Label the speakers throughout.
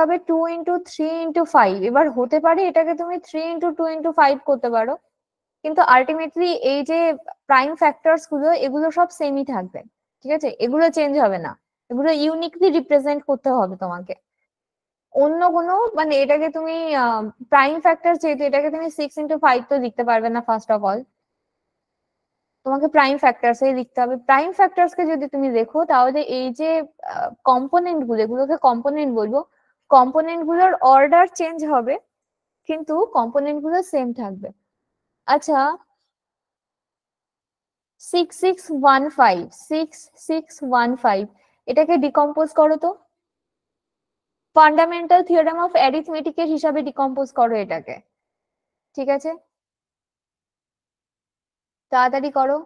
Speaker 1: হবে two into three into five এবার হতে পারে এটাকে তুমি three into two into five করতে পারো কিন্তু আলটিমেটলি এই যে প্রাইম ফ্যাক্টরস গুলো এগুলো সব সেমই থাকবে ঠিক আছে এগুলো চেঞ্জ হবে না এগুলো ইউনিকলি রিপ্রেজেন্ট করতে হবে তোমাকে অন্য কোনো মানে এটাকে তুমি প্রাইম ফ্যাক্টর যেহেতু এটাকে তুমি সিক্স ইন্টু ফাইভ তো লিখতে পারবে না ফার্স্ট অফ অল তোমাকে প্রাইম ফ্যাক্টরস এই লিখতে হবে প্রাইম ফ্যাক্টরস কে যদি তুমি দেখো তাহলে এই যে কম্পোনেন্ট গুলো এগুলোকে কম্পোনেন্ট বলবো কম্পোনেন্টগুলোর অর্ডার চেঞ্জ হবে কিন্তু কম্পোনেন্টগুলো সেম থাকবে আচ্ছা six six one five six six one five এটাকে ডিকম্পোজ করো তো ফান্ডামেন্টাল থিওরাম অফ অ্যারিথমেটিকের হিসাবে ডিকম্পোজ করো এটাকে ঠিক আছে তাড়াতাড়ি করো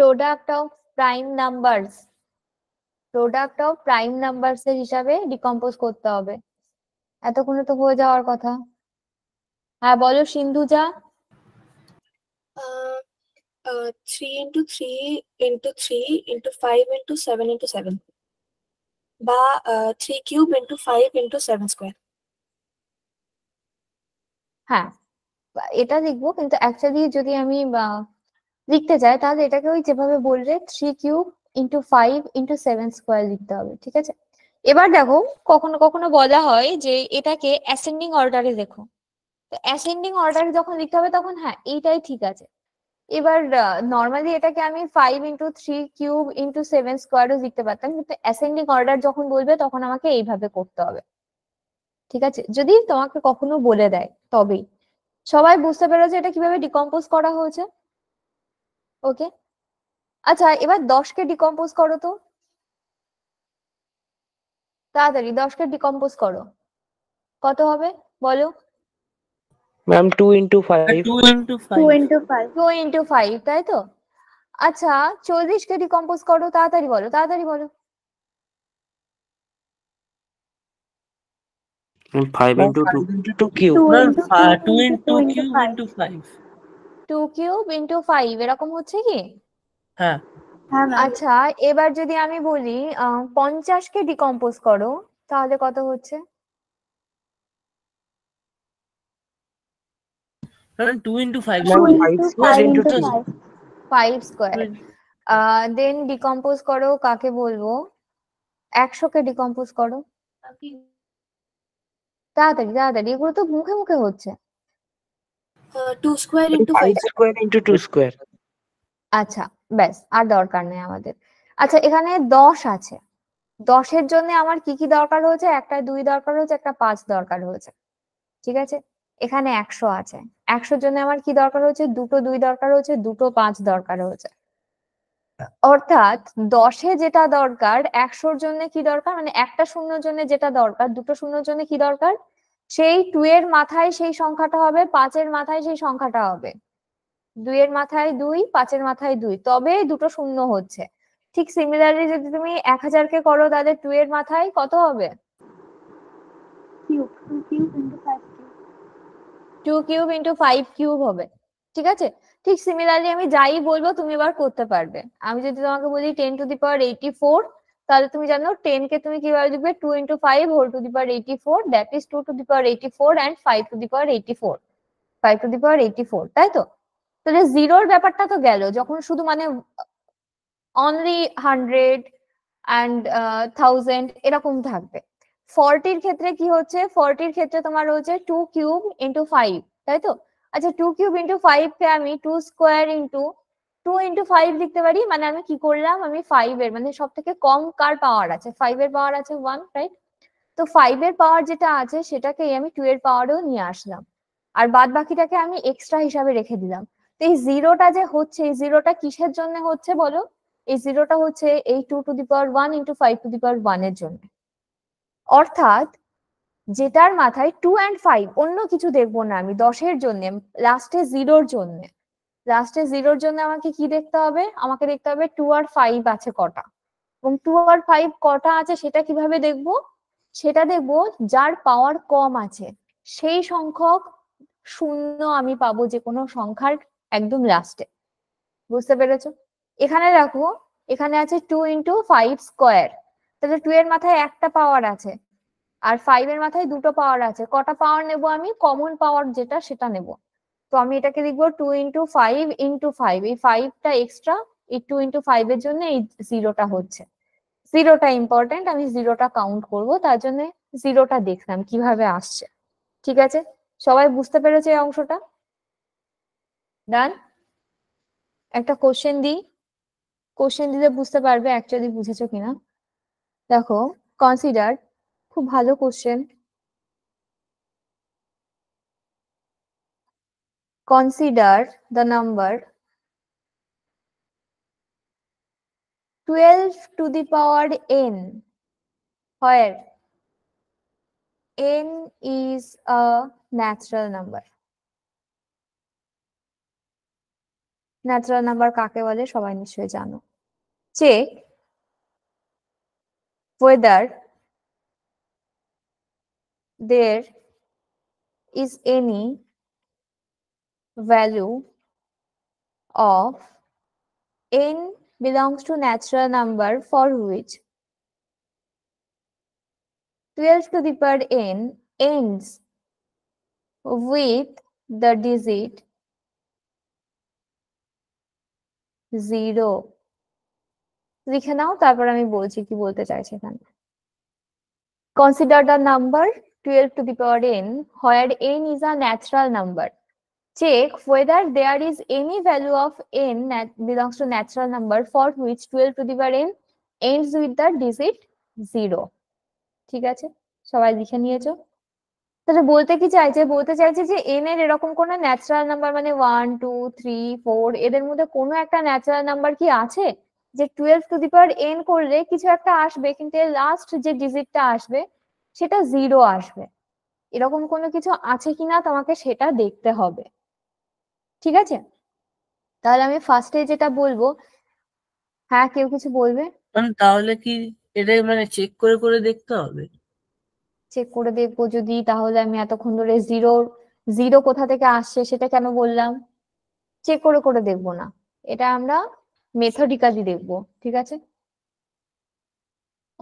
Speaker 1: product of prime numbers product of prime numbers এর হিসাবে ডিকম্পোজ করতে হবে এতক্ষণে তো হয়ে যাওয়ার কথা হ্যাঁ বলো Sindhuja three into three into three into five into seven into seven বা three cube into five into seven square হ্যাঁ এটা দেখবো কিন্তু অ্যাকচুয়ালি যদি আমি লিখতে যায় তাহলে এটাকে ওই যেভাবে বললে three cube into five into seven square লিখতে হবে ঠিক আছে এবার দেখো কখনো কখনো বলা হয় যে এটাকে অ্যাসেন্ডিং অর্ডারে দেখো তো অ্যাসেন্ডিং অর্ডারে যখন লিখতে হবে তখন হ্যাঁ এইটাই ঠিক আছে এবার নর্মালি এটাকে আমি five into three cube into seven স্কোয়ারও লিখতে পারতাম কিন্তু অ্যাসেন্ডিং অর্ডার যখন বলবে তখন আমাকে এইভাবে করতে হবে ঠিক আছে যদি তোমাকে কখনো বলে দেয় তবেই সবাই বুঝতে পেরেছে এটা কিভাবে ডিকম্পোজ করা হয়েছে ওকে আচ্ছা এবার দশকে ডিকম্পোজ করো তো তাড়াতাড়ি দশকে ডিকম্পোজ করো কত হবে বলো
Speaker 2: ma'am two into five
Speaker 1: two into five তাই তো আচ্ছা চল্লিশকে ডিকম্পোজ করো তাড়াতাড়ি বলো তাড়াতাড়ি বলো
Speaker 2: five into two two cube two into cube
Speaker 1: into five two cube into five এরকম হচ্ছে কি হ্যাঁ, হ্যাঁ আচ্ছা এবার যদি আমি বলি পঞ্চাশ কে ডিকম্পোজ করো তাহলে কত হচ্ছে দেন ডিকম্পোজ করো কাকে বলবো একশো কে ডিকম্পোজ করো তাড়াতাড়ি তাড়াতাড়ি এগুলো তো মুখে মুখে হচ্ছে আচ্ছা ব্যাস আর দরকার নেই আমাদের আচ্ছা এখানে দশ আছে দশের জন্য আমার কি কি দরকার হয়েছে একটা দুই দরকার হয়েছে একটা পাঁচ দরকার হয়েছে ঠিক আছে এখানে একশো আছে একশোর জন্য আমার কি দরকার হয়েছে দুটো দুই দরকার হয়েছে দুটো পাঁচ দরকার হয়েছে অর্থাৎ দশে যেটা দরকার একশোর জন্য কি দরকার মানে একটা শূন্যর জন্য যেটা দরকার দুটো শূন্যর জন্য কি দরকার সেই টু এর মাথায় সেই সংখ্যাটা হবে পাঁচের মাথায় সেই সংখ্যাটা হবে দুইয়ের মাথায় দুই পাঁচের মাথায় দুই তবে দুটো শূন্য হচ্ছে ঠিক সিমিলারলি যদি তুমি এক হাজারকে করো তাহলে টু এর মাথায় কত হবে two cube into five cube হবে ঠিক আছে ঠিক সিমিলারলি আমি যাই বলবো তুমি এবার করতে পারবে আমি যদি তোমাকে বলি ten to the power eighty four তাহলে তুমি জানো টেন কে তুমি কিভাবে লিখবে two into five whole to the power eighty four that is two to the power eighty four and five to the power eighty four five to the power eighty four তাই তো তাহলে জিরোর ব্যাপারটা তো গেল যখন শুধু মানে অনলি হান্ড্রেড অ্যান্ড থাউজেন্ড এরকম থাকবে ফর্টির ক্ষেত্রে কি হচ্ছে ফর্টির ক্ষেত্রে তোমার হচ্ছে টু কিউব ইন্টু ফাইভ তাই তো আচ্ছা টু কিউব ইন্টু ফাইভ কে আমি two square into two into five লিখতে পারি মানে আমি কি করলাম আমি ফাইভ এর মানে সব থেকে কম কার পাওয়ার আছে ফাইভ এর পাওয়ার আছে ওয়ান রাইট তো ফাইভ এর পাওয়ার যেটা আছে সেটাকে আমি টু এর পাওয়ারেও নিয়ে আসলাম আর বাদ বাকিটাকে আমি এক্সট্রা হিসাবে রেখে দিলাম তো এই জিরোটা যে হচ্ছে এই জিরোটা কিসের জন্য হচ্ছে বলো এই জিরোটা হচ্ছে এই two to the power one into five to the power one এর জন্য অর্থাৎ যেটার মাথায় টু অ্যান্ড ফাইভ অন্য কিছু দেখবো না আমি দশের জন্য লাস্টে জিরোর জন্যে লাস্টে জিরোর জন্য আমাকে কি দেখতে হবে আমাকে দেখতে হবে টু আর ফাইভ আছে কটা এবং টু আর ফাইভ কটা আছে সেটা কিভাবে দেখব সেটা দেখব যার পাওয়ার কম আছে সেই সংখ্যক শূন্য আমি পাবো যে কোনো সংখ্যার একদম লাস্টে বুঝতে পেরেছ এখানে দেখো এখানে আছে টু ইন্টু ফাইভ স্কোয়ার তাহলে টু এর মাথায় একটা পাওয়ার আছে আর ফাইভ এর মাথায় দুটো পাওয়ার আছে কটা পাওয়ার নেব আমি কমন পাওয়ার যেটা সেটা নেব তো আমি এটাকে লিখবো two into five into five এই ফাইভটা এক্সট্রা এই টু ইন্টু ফাইভ এর জন্য এই জিরোটা হচ্ছে জিরোটা ইম্পর্টেন্ট আমি জিরোটা কাউন্ট করব তার জন্য জিরোটা দেখলাম কিভাবে আসছে ঠিক আছে সবাই বুঝতে পেরেছে এই অংশটা ডান একটা কোশ্চেন দিই কোশ্চেন দিলে বুঝতে পারবে অ্যাকচুয়ালি বুঝেছো কিনা দেখো কনসিডার খুব ভালো question consider the number 12 to the power n where n is a natural number. natural number kake বলে shobai নিশ্চয়ই jano check whether there is any value of n belongs to natural number for which 12 to the power n ends with the digit 0 লিখে নাও তারপর আমি বলছি কি বলতে চাইছি এখানে consider the number 12 to the power n where n is a natural number check whether there is any value of n that belongs to natural number for which 12 to the power n ends with the digit 0 ঠিক আছে সবাই লিখে নিয়েছো তাহলে বলতে কি চাইছে বলতে চাইছে যে এন এর এরকম কোনো ন্যাচারাল নাম্বার মানে ওয়ান টু থ্রি ফোর এদের মধ্যে কোনো একটা ন্যাচারাল নাম্বার কি আছে যে twelve to the power n করলে কিছু একটা আসবে কিন্তু এর লাস্ট যে ডিজিটটা আসবে সেটা জিরো আসবে এরকম কোনো কিছু আছে কিনা তোমাকে সেটা দেখতে হবে ঠিক আছে তাহলে আমি ফার্স্টে যেটা বলবো হ্যাঁ কেউ কিছু বলবে
Speaker 2: মানে তাহলে কি এটা মানে চেক করে করে দেখতে হবে
Speaker 1: চেক করে দেখবো যদি তাহলে আমি এতক্ষণ ধরে জিরো জিরো কোথা থেকে আসছে সেটা কেন বললাম চেক করে করে দেখব না এটা আমরা মেথডিক্যালি দেখবো ঠিক আছে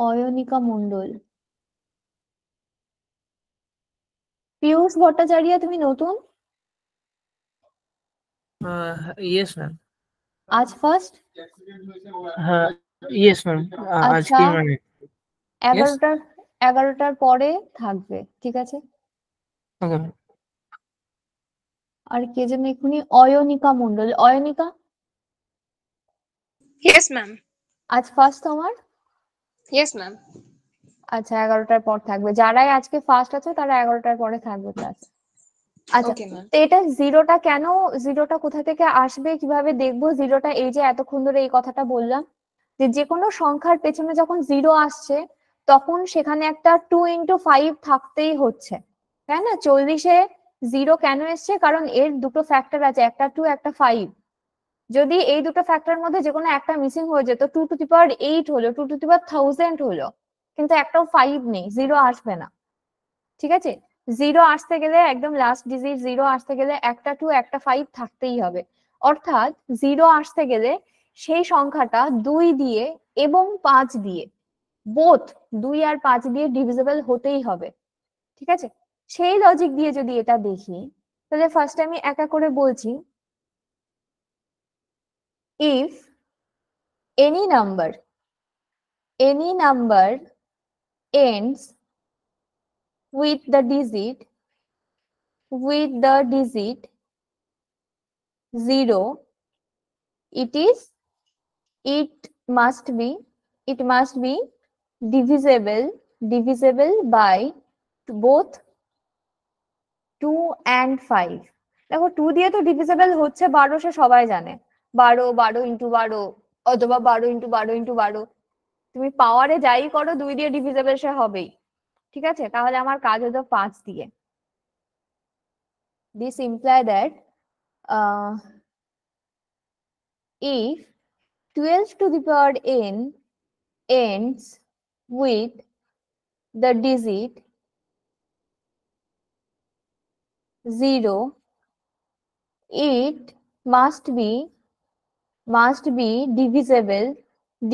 Speaker 1: অয়নিকা মন্ডল পিয়ুষ ভট্টাচার্য তুমি নতুন আজ uh, ফার্স্ট
Speaker 2: হ্যাঁ ইয়েস
Speaker 1: ম্যাম আচ্ছা। আজকে মানে এগারোটার এগারোটার পরে থাকবে ঠিক আছে আর কে যেন এখুনি অয়নিকা মন্ডল অয়নিকা ইয়েস ম্যাম আজ ফার্স্ট তোমার ইয়েস ম্যাম আচ্ছা এগারোটার পর থাকবে যারাই আজকে ফার্স্ট আছে তারা এগারোটার পরে থাকবে ক্লাস আচ্ছা এটা জিরোটা কেন জিরোটা কোথা থেকে আসবে কিভাবে দেখবো জিরোটা এই যে এতক্ষণ ধরে এই কথাটা বললাম যে যে কোনো সংখ্যার পেছনে যখন জিরো আসছে তখন সেখানে একটা টু ইন্টু ফাইভ থাকতেই হচ্ছে তাই না চল্লিশে জিরো কেন এসছে কারণ এর দুটো ফ্যাক্টর আছে একটা টু একটা ফাইভ যদি এই দুটো ফ্যাক্টরের মধ্যে যে কোনো একটা মিসিং হয়ে যেত two to the power eight হলো two to the power thousand হলো কিন্তু একটাও ফাইভ নেই জিরো আসবে না ঠিক আছে জিরো আসতে গেলে একদম লাস্ট ডিজিট জিরো আসতে গেলে একটা টু একটা ফাইভ থাকতেই হবে অর্থাৎ জিরো আসতে গেলে সেই সংখ্যাটা দুই দিয়ে এবং পাঁচ দিয়ে বোথ দুই আর পাঁচ দিয়ে ডিভিজেবল হতেই হবে ঠিক আছে সেই লজিক দিয়ে যদি এটা দেখি তাহলে ফার্স্ট আমি একা করে বলছি if any number any number ends with the digit with the digit 0 it is it must be it must be divisible divisible by both 2 and 5 দেখো 2 দিয়ে তো ডিভিজিবল হচ্ছে 12 সে সবাই জানে 12 12 ইনটু 12 অথবা 12 ইনটু 12 ইনটু 12 তুমি পাওয়ারে যাই করো 2 দিয়ে ডিভিজিবল সে হবেই ঠিক আছে তাহলে আমার কাজ হতো পাঁচ দিয়ে this imply that uh, if 12 to the power n ends with the digit 0 it must be must be divisible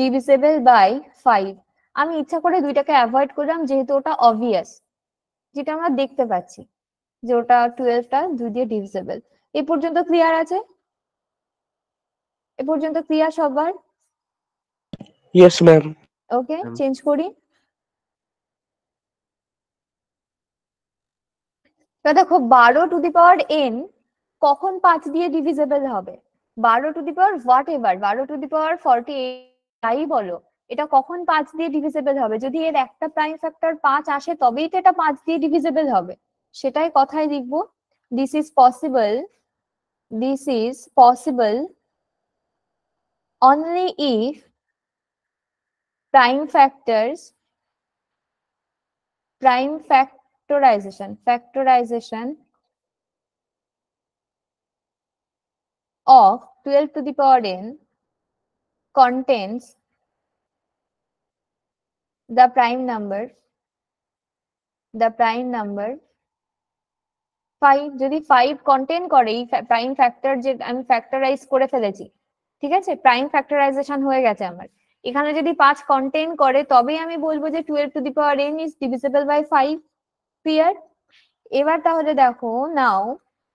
Speaker 1: divisible by 5 আমি ইচ্ছা করে দুইটাকে অ্যাভয়েড করলাম যেহেতু ওটা অবভিয়াস যেটা আমরা দেখতে পাচ্ছি যে ওটা টুয়েলভটা দুই দিয়ে ডিভিজেবল এ পর্যন্ত ক্লিয়ার আছে এ পর্যন্ত ক্লিয়ার সবার ইয়েস ম্যাম ওকে চেঞ্জ করি দেখো বারো টু দি পাওয়ার এন কখন পাঁচ দিয়ে ডিভিজেবল হবে বারো to the power whatever বারো to the power forty eight তাই বলো এটা কখন পাঁচ দিয়ে ডিভিজেবল হবে যদি এর একটা প্রাইম ফ্যাক্টর পাঁচ আসে তবেই তো এটা পাঁচ দিয়ে ডিভিজেবল হবে সেটাই কথায় লিখবো this is possible this is possible only if prime factors prime factorization factorization of twelve to the power n contents the prime number the prime number 5 যদি 5 কন্টেন করে এই প্রাইম ফ্যাক্টর যে আমি ফ্যাক্টরাইজ করে ফেলেছি ঠিক আছে প্রাইম ফ্যাক্টরাইজেশন হয়ে গেছে আমার এখানে যদি 5 কন্টেন করে তবে আমি বলবো যে 12 to the power n is divisible by 5 clear এবার তাহলে দেখো নাও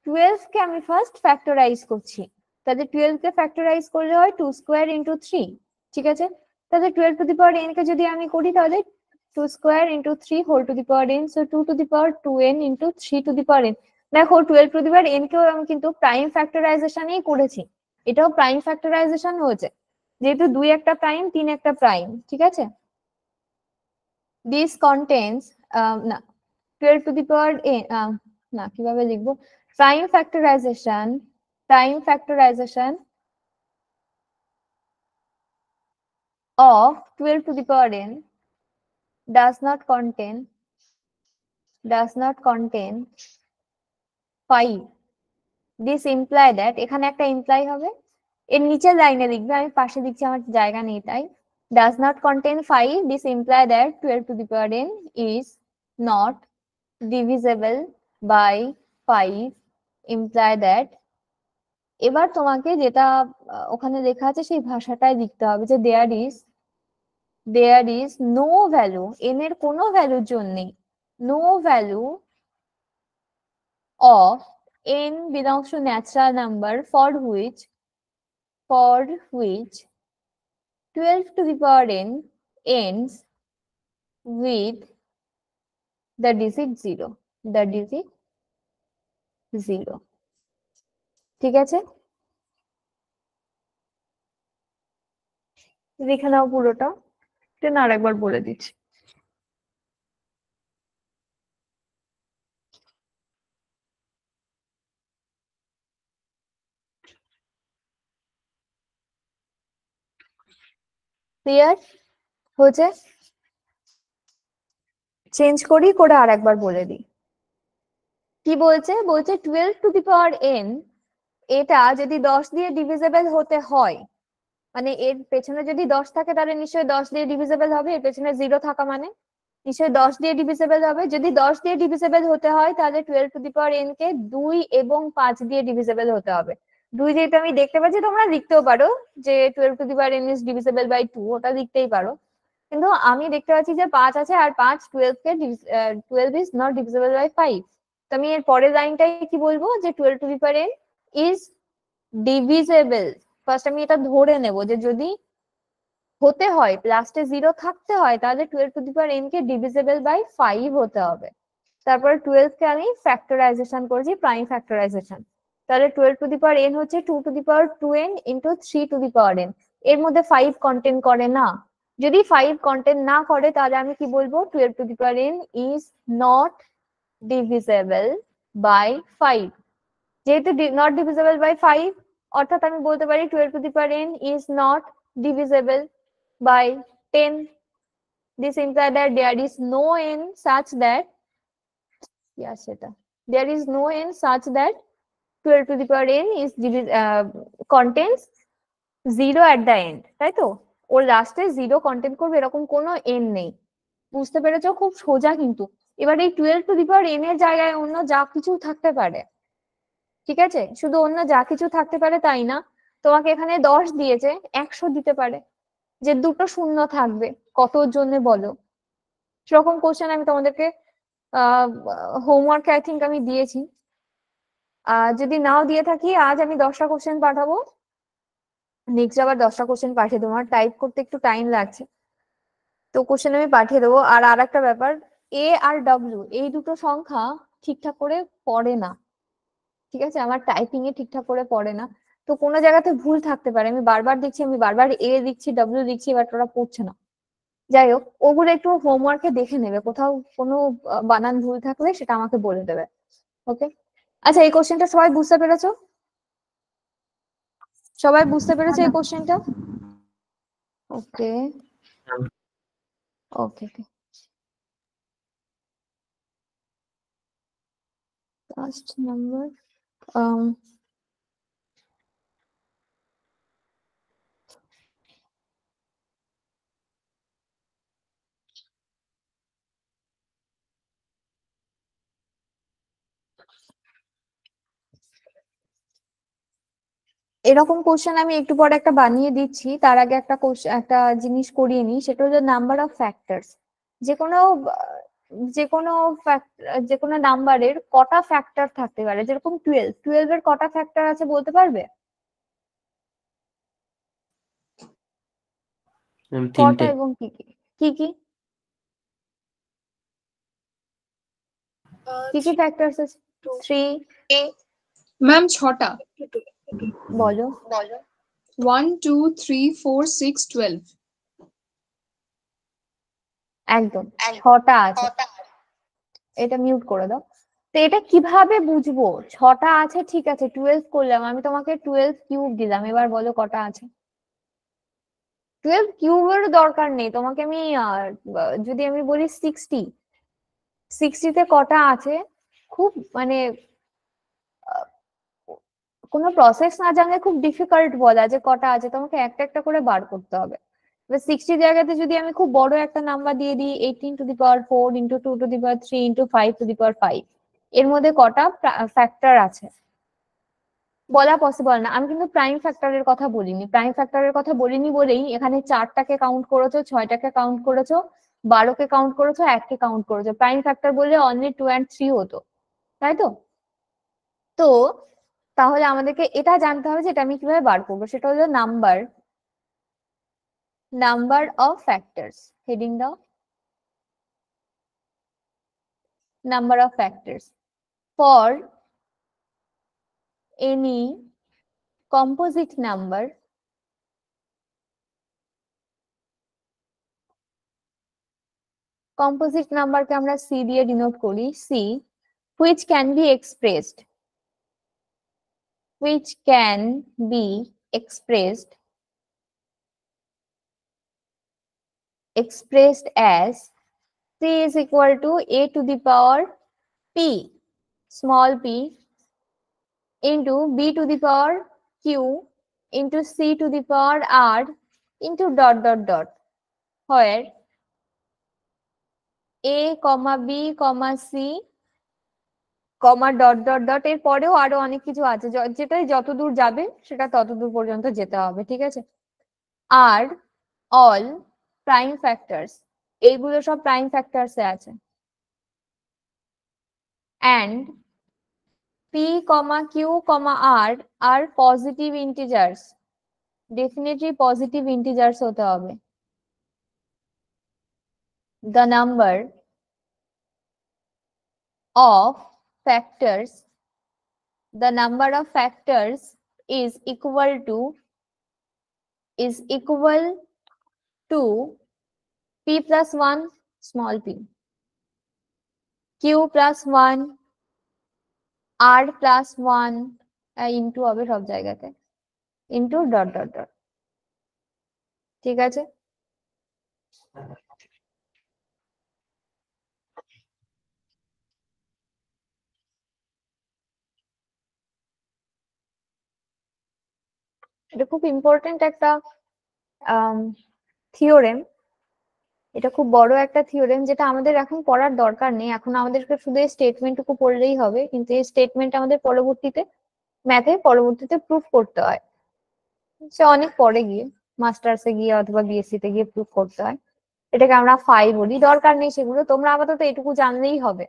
Speaker 1: 12 কে আমি ফার্স্ট ফ্যাক্টরাইজ করছি তাহলে 12 কে ফ্যাক্টরাইজ করলে হয় 2 স্কয়ার ইনটু 3 ঠিক আছে তাহলে twelve to the power n কে যদি আমি করি তাহলে two square into three whole to the power n so two to the power two n into three to the power n দেখো twelve to the power n কেও আমি কিন্তু prime ফ্যাক্টরাইজেশনই করেছি এটাও প্রাইম ফ্যাক্টরাইজেশন হয়েছে যেহেতু দুই একটা প্রাইম তিন একটা প্রাইম ঠিক আছে দিস কন্টেন্স না twelve to the power n না কিভাবে লিখবো prime factorization prime factorization of 12 to the power n does not contain does not contain 5 this imply that এখানে একটা imply হবে এর নিচের লাইনে লিখবে আমি পাশে লিখছি আমার জায়গা নেই তাই does not contain 5 this imply that 12 to the power n is not divisible by 5 imply that এবার তোমাকে যেটা ওখানে লেখা আছে সেই ভাষাটাই লিখতে হবে যে there is there is no value n এর কোনো ভ্যালুর জন্য no value of n belongs to natural number for which for which twelve to the power n ends with the digit zero the digit zero ঠিক আছে দেখে নাও পুরোটা
Speaker 2: দেন আর একবার বলে দিচ্ছি
Speaker 1: ক্লিয়ার হয়েছে চেঞ্জ করি করে আর একবার বলে দিই কি বলছে বলছে twelve to the power n এটা যদি দশ দিয়ে ডিভিজেবল হতে হয় মানে এর পেছনে যদি দশ থাকে তাহলে নিশ্চয়ই দশ দিয়ে ডিভিজেবল হবে এর পেছনে জিরো থাকা মানে নিশ্চয়ই দশ দিয়ে ডিভিজেবল হবে যদি দশ দিয়ে ডিভিজেবল হতে হয় তাহলে twelve to the power n কে দুই এবং পাঁচ দিয়ে ডিভিজেবল হতে হবে দুই যেহেতু আমি দেখতে পাচ্ছি তোমরা লিখতেও পারো যে twelve to the power n is divisible by two ওটা লিখতেই পারো কিন্তু আমি দেখতে পাচ্ছি যে পাঁচ আছে আর পাঁচ টুয়েলভ কে twelve is not divisible by five তো আমি এর পরের লাইনটাই কি বলবো যে twelve to the power n is divisible first আমি এটা ধরে নেব যে যদি হতে হয় লাস্টে জিরো থাকতে হয় তাহলে twelve to the power n কে ডিভিজেবল বাই ফাইভ হতে হবে তারপর টুয়েলভ কে আমি ফ্যাক্টরাইজেশন করেছি প্রাইম ফ্যাক্টরাইজেশন তাহলে twelve to the power n হচ্ছে two to the power two n into three to the power n এর মধ্যে ফাইভ কন্টেন্ট করে না যদি ফাইভ কন্টেন্ট না করে তাহলে আমি কি বলবো twelve to the power n is not divisible by five যেহেতু নট ডিভিজেবল বাই ফাইভ অর্থাৎ আমি বলতে পারি twelve to the power n is not divisible by ten this imply that there is no n such that সেটা there is no n such that twelve to the power n is ডিভিজ contains zero at the end তাই তো ওর লাস্টে zero content করবে এরকম কোনো N নেই বুঝতে পেরেছ খুব সোজা কিন্তু এবার এই twelve to the power n এর জায়গায় অন্য যা কিছু থাকতে পারে ঠিক আছে শুধু অন্য যা কিছু থাকতে পারে তাই না তোমাকে এখানে দশ দিয়েছে একশো দিতে পারে যে দুটো শূন্য থাকবে কত জন্য বলো সেরকম কোশ্চেন আমি তোমাদেরকে হোমওয়ার্ক আই থিঙ্ক আমি দিয়েছি যদি নাও দিয়ে থাকি আজ আমি দশটা কোশ্চেন পাঠাবো নেক্সট আবার দশটা কোশ্চেন পাঠিয়ে দেবো আমার টাইপ করতে একটু টাইম লাগছে তো কোশ্চেন আমি পাঠিয়ে দেবো আর আর একটা ব্যাপার এ আর ডব্লিউ এই দুটো সংখ্যা ঠিকঠাক করে পড়ে না ঠিক আছে আমার টাইপিং এ ঠিকঠাক করে পড়ে না তো কোনো জায়গাতে ভুল থাকতে পারে আমি বারবার দেখছি আমি বারবার এ দিচ্ছি ডব্লিউ দিচ্ছি বাট ওরা পড়ছে না যাই হোক ওগুলো একটু হোমওয়ার্কে দেখে নেবে কোথাও কোনো বানান ভুল থাকলে সেটা আমাকে বলে দেবে ওকে আচ্ছা এই কোশ্চেনটা সবাই বুঝতে পেরেছো সবাই বুঝতে পেরেছে এই কোশ্চেনটা okay okay okay last number Um, এরকম কোশ্চেন আমি একটু পরে একটা বানিয়ে দিচ্ছি তার আগে একটা একটা জিনিস করিয়ে নিই সেটা হলো নাম্বার অফ ফ্যাক্টর যে কোনো যে কোনো নাম্বারের কটা ফ্যাক্টর থাকতে পারে যেরকম টুয়েলভ টুয়েলভ এর কটা ফ্যাক্টর আছে বলতে পারবে কটা এবং কি কি কি কি ফ্যাক্টর আছে থ্রি ম্যাম ছটা বলো বলো one two three four six twelve একদম ছটা আছে এটা মিউট করে দাও তো এটা কিভাবে বুঝবো ছটা আছে ঠিক আছে টুয়েলভ করলাম আমি তোমাকে টুয়েলভ কিউব দিলাম এবার বলো কটা আছে টুয়েলভ কিউবের দরকার নেই তোমাকে আমি যদি আমি বলি সিক্সটি সিক্সটিতে কটা আছে খুব মানে কোনো প্রসেস না জানলে খুব ডিফিকাল্ট বলা যে কটা আছে তোমাকে একটা একটা করে বার করতে হবে এবার সিক্সটি জায়গাতে যদি আমি খুব বড় একটা নাম্বার দিয়ে দিই eighteen to the power four into two to the power three into five to the power five এর মধ্যে কটা ফ্যাক্টর আছে বলা পসিবল না আমি কিন্তু প্রাইম ফ্যাক্টরের কথা বলিনি প্রাইম ফ্যাক্টরের কথা বলিনি বলেই এখানে চারটাকে কাউন্ট করেছো ছয়টাকে কাউন্ট করেছো বারোকে কাউন্ট করেছো এককে কাউন্ট করেছো প্রাইম ফ্যাক্টর বললে অনলি টু অ্যান্ড থ্রি হতো তাই তো তো তাহলে আমাদেরকে এটা জানতে হবে যে এটা আমি কিভাবে বার করবো সেটা হলো number number of factors heading the number of factors for any composite number composite number কে আমরা c দিয়ে denote করি c which can be expressed which can be expressed expressed as c is equal to a to the power p small p into b to the power q into c to the power r into dot dot dot where a comma b comma c comma dot dot dot এর পরেও আরো অনেক কিছু আছে যেটাই যতদূর যাবে সেটা ততদূর পর্যন্ত যেতে হবে ঠিক আছে আর all prime factors A group of prime factors আছে and p comma q comma r are positive integers definitely positive integers হতে the number of factors the number of factors is equal to is equal 2 p plus 1 small p q plus 1 r plus 1 into হবে সব জায়গাতে into dot dot dot ঠিক আছে এটা খুব important একটা theorem এটা খুব বড় একটা থিওরেম যেটা আমাদের এখন পড়ার দরকার নেই এখন আমাদেরকে শুধু এই স্টেটমেন্টটুকু পড়লেই হবে কিন্তু এই স্টেটমেন্ট আমাদের পরবর্তীতে ম্যাথে পরবর্তীতে প্রুফ করতে হয় সে অনেক পরে গিয়ে মাস্টার্সে গিয়ে অথবা বিএসসি তে গিয়ে প্রুফ করতে হয় এটাকে আমরা ফাই বলি দরকার নেই সেগুলো তোমরা আপাতত এটুকু জানলেই হবে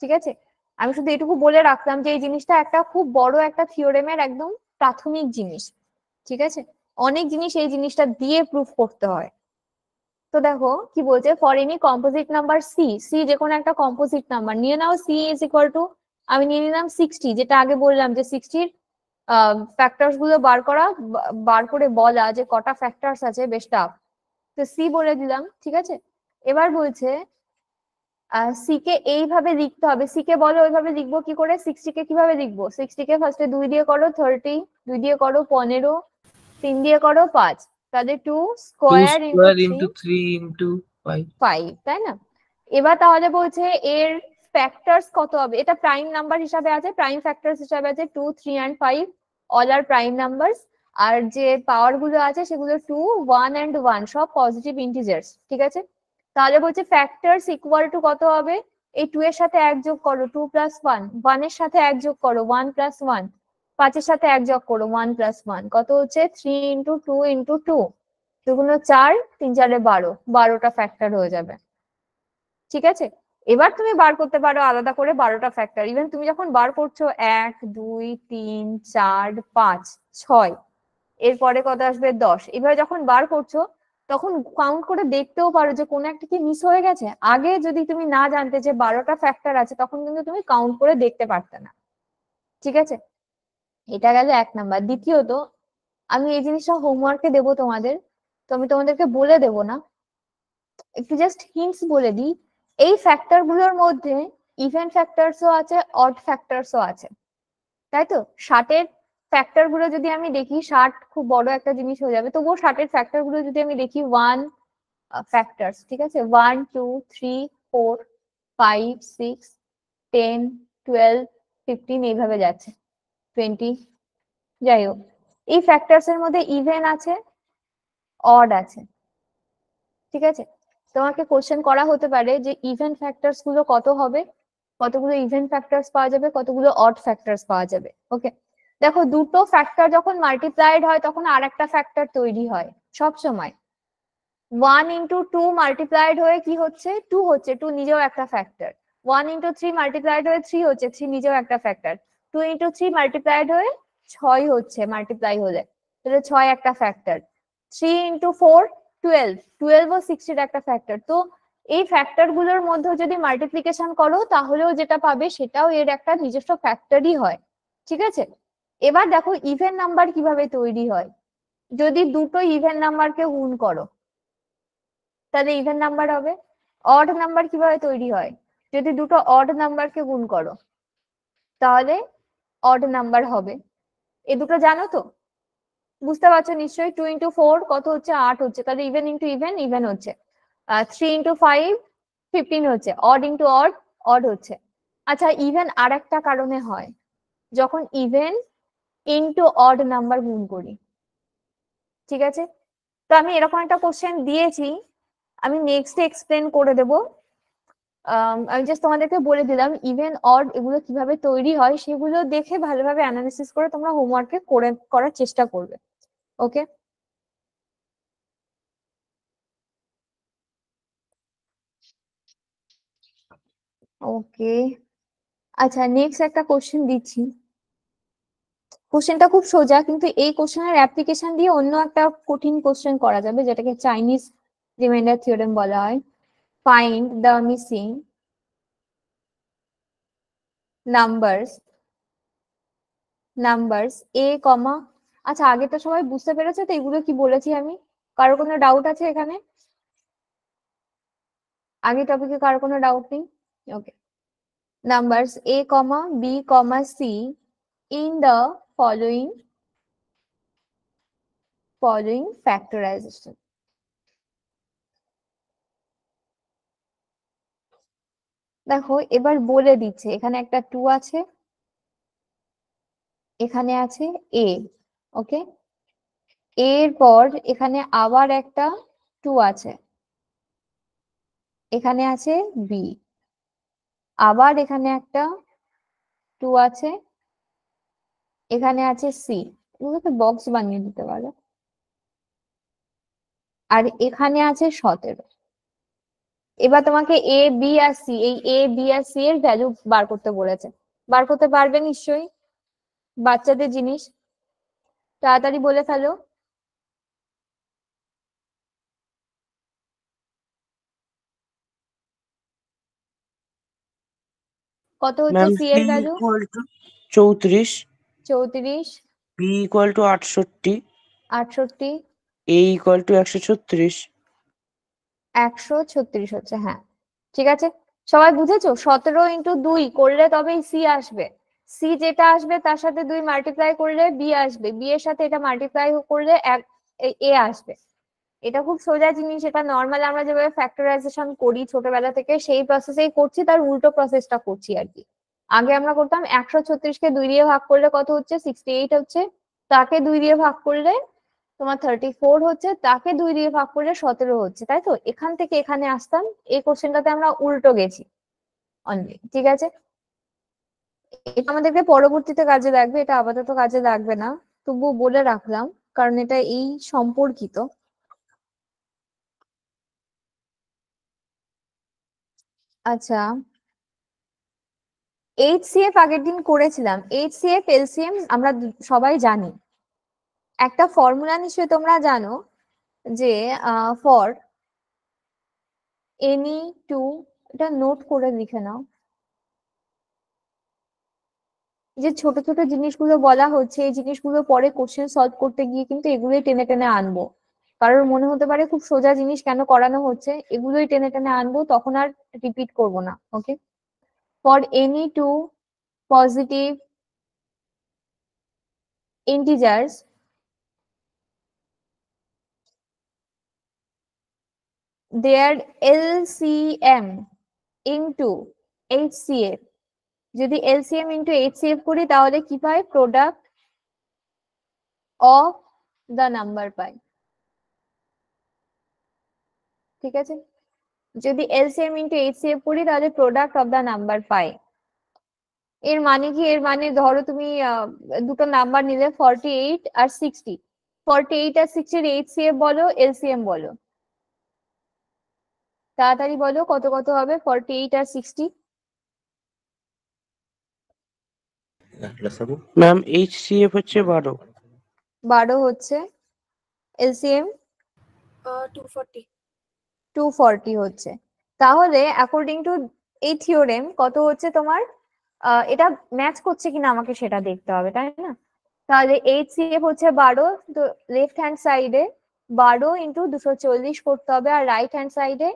Speaker 1: ঠিক আছে আমি শুধু এটুকু বলে রাখলাম যে এই জিনিসটা একটা খুব বড় একটা থিওরেমের একদম প্রাথমিক জিনিস ঠিক আছে অনেক জিনিস এই জিনিসটা দিয়ে প্রুফ করতে হয় তো দেখো কি বলছে for any composite number C C যে কোনো একটা কম্পোজিট নাম্বার নিয়ে নাও সি ইজ ইকুয়াল টু আমি নিয়ে নিলাম সিক্সটি যেটা আগে বললাম যে সিক্সটির ফ্যাক্টার গুলো বার করা বার করে বলা যে কটা ফ্যাক্টরস আছে বেশ টাফ তো সি বলে দিলাম ঠিক আছে এবার বলছে সি কে এইভাবে লিখতে হবে সি কে বলো ওইভাবে লিখবো কি করে সিক্সটি কে কিভাবে লিখবো সিক্সটি কে ফার্স্টে দুই দিয়ে করো থার্টি দুই দিয়ে করো পনেরো তিন দিয়ে করো পাঁচ তাহলে two square into
Speaker 2: three into
Speaker 1: five তাই না এবার তাহলে বলছে এর ফ্যাক্টরস কত হবে এটা প্রাইম নাম্বার হিসাবে আছে প্রাইম ফ্যাক্টরস হিসাবে আছে two three and five all are prime numbers আর যে পাওয়ার গুলো আছে সেগুলো টু ওয়ান অ্যান্ড ওয়ান সব পজিটিভ ইন্টিজার্স ঠিক আছে তাহলে বলছে ফ্যাক্টরস ইকুয়াল টু কত হবে এই টু এর সাথে এক যোগ করো টু প্লাস ওয়ান ওয়ান এর সাথে এক যোগ করো ওয়ান প্লাস ওয়ান পাঁচের সাথে এক যোগ করো ওয়ান প্লাস ওয়ান কত হচ্ছে three into two into two দুগুণ চার তিন চারে বারো বারোটা ফ্যাক্টর হয়ে যাবে ঠিক আছে এবার তুমি বার করতে পারো আলাদা করে বারোটা ফ্যাক্টর ইভেন তুমি যখন বার করছো এক দুই তিন চার পাঁচ ছয় এরপরে কত আসবে দশ এবার যখন বার করছো তখন কাউন্ট করে দেখতেও পারো যে কোনো একটা কি মিস হয়ে গেছে আগে যদি তুমি না জানতে যে বারোটা ফ্যাক্টর আছে তখন কিন্তু তুমি কাউন্ট করে দেখতে পারতে না ঠিক আছে এটা গেল এক নাম্বার দ্বিতীয়ত আমি এই জিনিসটা হোমওয়ার্কে দেব তোমাদের তো আমি তোমাদেরকে বলে দেব না একটু জাস্ট হিন্টস বলে দিই এই ফ্যাক্টর গুলোর মধ্যে ইভেন ফ্যাক্টরসও আছে অড ফ্যাক্টরসও আছে তাই তো ষাটের ফ্যাক্টর গুলো যদি আমি দেখি ষাট খুব বড় একটা জিনিস হয়ে যাবে তবুও ষাটের ফ্যাক্টর গুলো যদি আমি দেখি ওয়ান ফ্যাক্টরস ঠিক আছে one two three four five six ten twelve fifteen এইভাবে যাচ্ছে টোয়েন্টি যাই হোক এই ফ্যাক্টরস এর মধ্যে ইভেন আছে অড আছে ঠিক আছে তোমাকে কোশ্চেন করা হতে পারে যে ইভেন ফ্যাক্টার্স গুলো কত হবে কতগুলো ইভেন ফ্যাক্টরস পাওয়া যাবে কতগুলো অড ফ্যাক্টরস পাওয়া যাবে ওকে দেখো দুটো ফ্যাক্টর যখন মাল্টিপ্লাইড হয় তখন আর একটা ফ্যাক্টর তৈরি হয় সব সময় ওয়ান ইন্টু টু মাল্টিপ্লাইড হয়ে কি হচ্ছে টু হচ্ছে টু নিজেও একটা factor one into three multiplied হয়ে থ্রি হচ্ছে থ্রি নিজেও একটা factor two into three multiplied হয়ে ছয় হচ্ছে মাল্টিপ্লাই হলে তাহলে ছয় একটা factor three into four twelve twelve ও সিক্সটির একটা ফ্যাক্টর তো এই ফ্যাক্টরগুলোর গুলোর মধ্যে যদি মাল্টিপ্লিকেশন করো তাহলেও যেটা পাবে সেটাও এর একটা নিজস্ব ফ্যাক্টরই হয় ঠিক আছে এবার দেখো ইভেন নাম্বার কিভাবে তৈরি হয় যদি দুটো ইভেন নাম্বারকে গুণ করো তাহলে ইভেন নাম্বার হবে অড নাম্বার কিভাবে তৈরি হয় যদি দুটো অড নাম্বারকে গুণ করো তাহলে অড নাম্বার হবে এ দুটো জানো তো বুঝতে পারছো নিশ্চয়ই টু ইন্টু ফোর কত হচ্ছে আট হচ্ছে তাহলে ইভেন ইন্টু ইভেন ইভেন হচ্ছে থ্রি ইন্টু ফাইভ ফিফটিন হচ্ছে অড ইন্টু অড অড হচ্ছে আচ্ছা ইভেন আর একটা কারণে হয় যখন ইভেন ইন্টু অড নাম্বার গুণ করি ঠিক আছে তো আমি এরকম একটা কোশ্চেন দিয়েছি আমি নেক্সটে এক্সপ্লেন করে দেবো Um, আমি জাস্ট তোমাদেরকে বলে দিলাম ইভেন অড এগুলো কিভাবে তৈরি হয় সেগুলো দেখে ভালোভাবে অ্যানালিসিস করে তোমরা হোমওয়ার্কে করে করার চেষ্টা করবে ওকে ওকে আচ্ছা নেক্সট একটা কোশ্চেন দিচ্ছি কোশ্চেনটা খুব সোজা কিন্তু এই কোশ্চেনের অ্যাপ্লিকেশন দিয়ে অন্য একটা কঠিন কোশ্চেন করা যাবে যেটাকে চাইনিজ রিমাইন্ডার থিওরেম বলা হয় find the missing numbers numbers a comma আচ্ছা আগে তো সবাই বুঝতে পেরেছে তো এগুলো কি বলেছি আমি কারো কোনো ডাউট আছে এখানে আগে টপিকে কারো কোনো ডাউট নেই okay numbers A comma B comma C in the following following factorization দেখো এবার বলে দিচ্ছে এখানে একটা টু আছে এখানে আছে এ ওকে এর পর এখানে আবার একটা টু আছে এখানে আছে বি আবার এখানে একটা টু আছে এখানে আছে সি তো বক্স বানিয়ে দিতে পারো আর এখানে আছে সতেরো এবার তোমাকে এ বি আর সি এই এ বি আর সি এর ভ্যালু বার করতে বলেছে বার করতে পারবে নিশ্চয়ই বাচ্চাদের জিনিস তাড়াতাড়ি বলে ফেলো কত হচ্ছে চৌত্রিশ চৌত্রিশ
Speaker 2: বি ইকুয়াল টু আটষট্টি আটষট্টি এ ইকুয়াল টু একশো ছত্রিশ
Speaker 1: একশো ছত্রিশ হচ্ছে হ্যাঁ ঠিক আছে সবাই বুঝেছো সতেরো ইন্টু দুই করলে তবেই সি আসবে সি যেটা আসবে তার সাথে দুই মাল্টিপ্লাই করলে বি আসবে বি এর সাথে এটা মাল্টিপ্লাই করলে এক এ আসবে এটা খুব সোজা জিনিস এটা নর্মাল আমরা যেভাবে ফ্যাক্টরাইজেশন করি ছোটবেলা থেকে সেই প্রসেসেই করছি তার উল্টো প্রসেসটা করছি আর কি আগে আমরা করতাম একশো ছত্রিশকে দুই দিয়ে ভাগ করলে কত হচ্ছে সিক্সটি এইট হচ্ছে তাকে দুই দিয়ে ভাগ করলে তোমার থার্টি ফোর হচ্ছে তাকে দুই দিয়ে ভাগ করলে সতেরো হচ্ছে তাই তো এখান থেকে এখানে আসতাম এই কোশ্চেনটাতে আমরা উল্টো গেছি অনলি ঠিক আছে এটা আমাদেরকে পরবর্তীতে কাজে লাগবে এটা আপাতত কাজে লাগবে না তবুও বলে রাখলাম কারণ এটা এই সম্পর্কিত আচ্ছা এইচসিএফ আগের দিন করেছিলাম এইচসিএফ এলসিএম আমরা সবাই জানি একটা ফর্মুলা নিশ্চয় তোমরা জানো যে ফর এনি টু এটা নোট করে লিখে নাও যে ছোট ছোট জিনিসগুলো বলা হচ্ছে এই জিনিসগুলো পরে কোশ্চেন সলভ করতে গিয়ে কিন্তু এগুলোই টেনে টেনে আনবো কারোর মনে হতে পারে খুব সোজা জিনিস কেন করানো হচ্ছে এগুলোই টেনে টেনে আনবো তখন আর রিপিট করব না okay for any two positive integers there L C M H C F যদি L C LCM into F করি তাহলে কি পাই প্রোডাক্ট অফ দ্য নাম্বার পাই ঠিক আছে যদি L C LCM into F করি তাহলে প্রোডাক্ট অফ দ্য নাম্বার পাই এর মানে কি এর মানে ধরো তুমি দুটো নাম্বার নিলে ফর্টি এইট আর সিক্সটি ফর্টি এইট আর সিক্সটির এফ বলো এল সি এম বলো তাড়াতাড়ি বলো কত কত হবে ফর্টি এইট আর সিক্সটি
Speaker 2: ম্যাম এইচসিএফ হচ্ছে বারো
Speaker 1: বারো হচ্ছে LCM two forty two forty হচ্ছে তাহলে অ্যাকর্ডিং টু এই থিওরেম কত হচ্ছে তোমার এটা ম্যাচ করছে কিনা আমাকে সেটা দেখতে হবে তাই না তাহলে এইচ সিএফ হচ্ছে বারো তো লেফট হ্যান্ড সাইডে বারো ইন্টু দুশো চল্লিশ করতে হবে আর রাইট হ্যান্ড সাইডে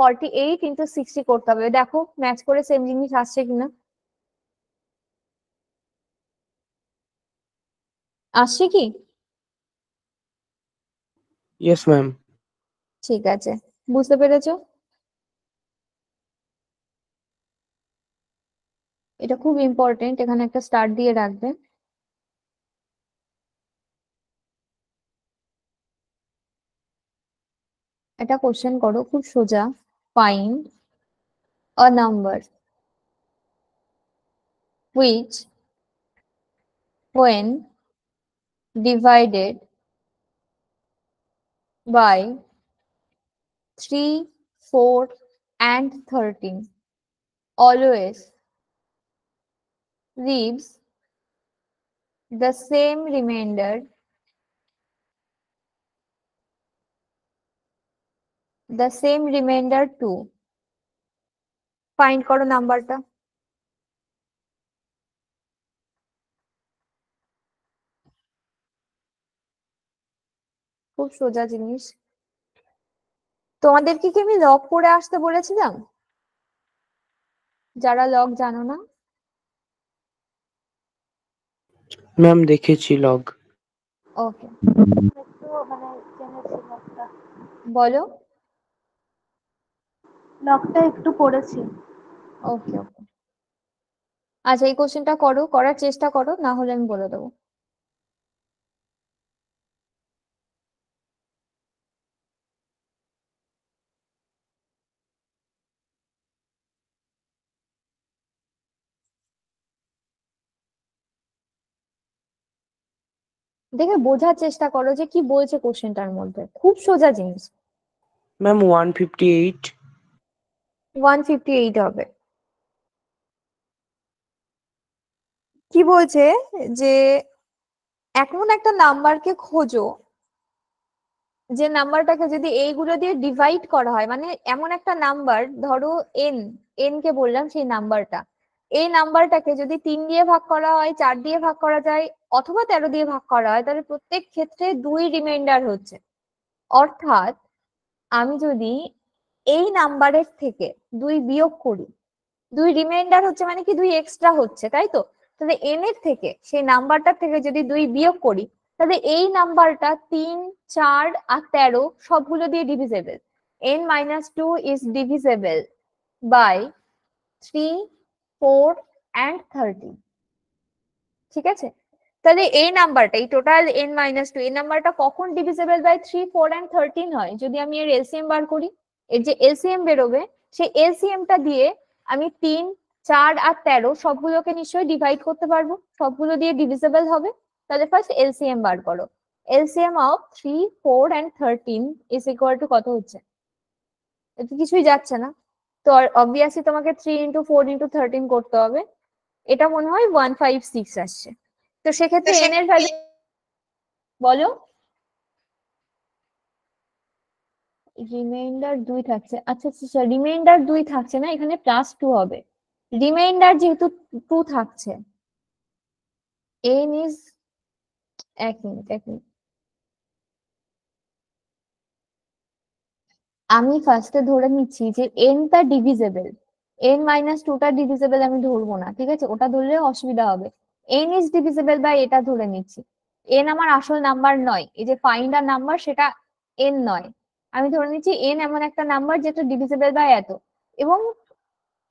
Speaker 1: ফর্টি এইট ইন্টু সিক্সটি করতে হবে দেখো ম্যাচ করে সেম জিনিস আসছে কিনা আসছে কি ইয়েস ম্যাম ঠিক আছে বুঝতে পেরেছো এটা খুব ইম্পর্টেন্ট এখানে একটা স্টার দিয়ে রাখবে এটা কোশ্চেন করো খুব সোজা find a number which when divided by 3, 4 and 13 always leaves the same remainder the same remainder to find করো নাম্বারটা খুব সোজা জিনিস তোমাদেরকে কি আমি লগ করে আসতে বলেছিলাম যারা লগ জানো না
Speaker 2: ম্যাম দেখেছি লগ
Speaker 1: ওকে মানে বলো লকটা একটু পড়েছি ওকে ওকে আচ্ছা এই কোশ্চেনটা করো করার চেষ্টা করো না হলে আমি বলে দেবো দেখে বোঝার চেষ্টা করো যে কি বলছে কোশ্চেনটার মধ্যে খুব সোজা জিনিস
Speaker 2: ম্যাম ওয়ান ফিফটি
Speaker 1: এইট হবে কি বলছে যে এখন একটা নাম্বারকে খোঁজো যে নাম্বারটাকে যদি এইগুলো দিয়ে ডিভাইড করা হয় মানে এমন একটা নাম্বার ধরো এন এন কে বললাম সেই নাম্বারটা এই নাম্বারটাকে যদি তিন দিয়ে ভাগ করা হয় চার দিয়ে ভাগ করা যায় অথবা তেরো দিয়ে ভাগ করা হয় তাহলে প্রত্যেক ক্ষেত্রে দুই রিমাইন্ডার হচ্ছে অর্থাৎ আমি যদি এই নাম্বারের থেকে দুই বিয়োগ করি দুই রিমাইন্ডার হচ্ছে মানে কি দুই এক্সট্রা হচ্ছে তাই তো তাহলে এন এর থেকে সেই নাম্বারটার থেকে যদি দুই বিয়োগ করি তাহলে এই নাম্বারটা তিন চার আর তেরো সবগুলো দিয়ে divisible n minus two is divisible by three four and thirty ঠিক আছে তাহলে এই নাম্বারটা এই টোটাল এন মাইনাস টু এই নাম্বারটা কখন divisible by three four and thirteen হয় যদি আমি এর এলসিএম বার করি এর যে এলসিএম বেরোবে সেই এলসিএমটা দিয়ে আমি তিন চার আর তেরো সবগুলোকে নিশ্চয়ই ডিভাইড করতে পারবো সবগুলো দিয়ে ডিভিজেবল হবে তাহলে ফার্স্ট এলসিএম বার করো LCM of three four and thirteen is equal to কত হচ্ছে এটা কিছুই যাচ্ছে না তো অবভিয়াসলি তোমাকে three into four into thirteen করতে হবে এটা মনে হয় ওয়ান ফাইভ সিক্স আসছে তো সেক্ষেত্রে এন এর ভ্যালু বলো রিমাইন্ডার দুই থাকছে আচ্ছা আচ্ছা রিমাইন্ডার আচ্ছা, দুই থাকছে না এখানে প্লাস টু হবে রিমাইন্ডার যেহেতু টু থাকছে এন ইজ এক মিনিট এক মিনিট আমি ফার্স্টে ধরে নিচ্ছি যে এনটা ডিভিজেবল এন মাইনাস টুটা ডিভিজেবল আমি ধরবো না ঠিক আছে ওটা ধরলে অসুবিধা হবে এন ইজ ডিভিজেবল বা এটা ধরে নিচ্ছি এন আমার আসল নাম্বার নয় এই যে ফাইন্ডার আর নাম্বার সেটা এন নয় আমি ধরে নিচ্ছি এন এমন একটা নাম্বার যেটা ডিভিজেবল বা এত এবং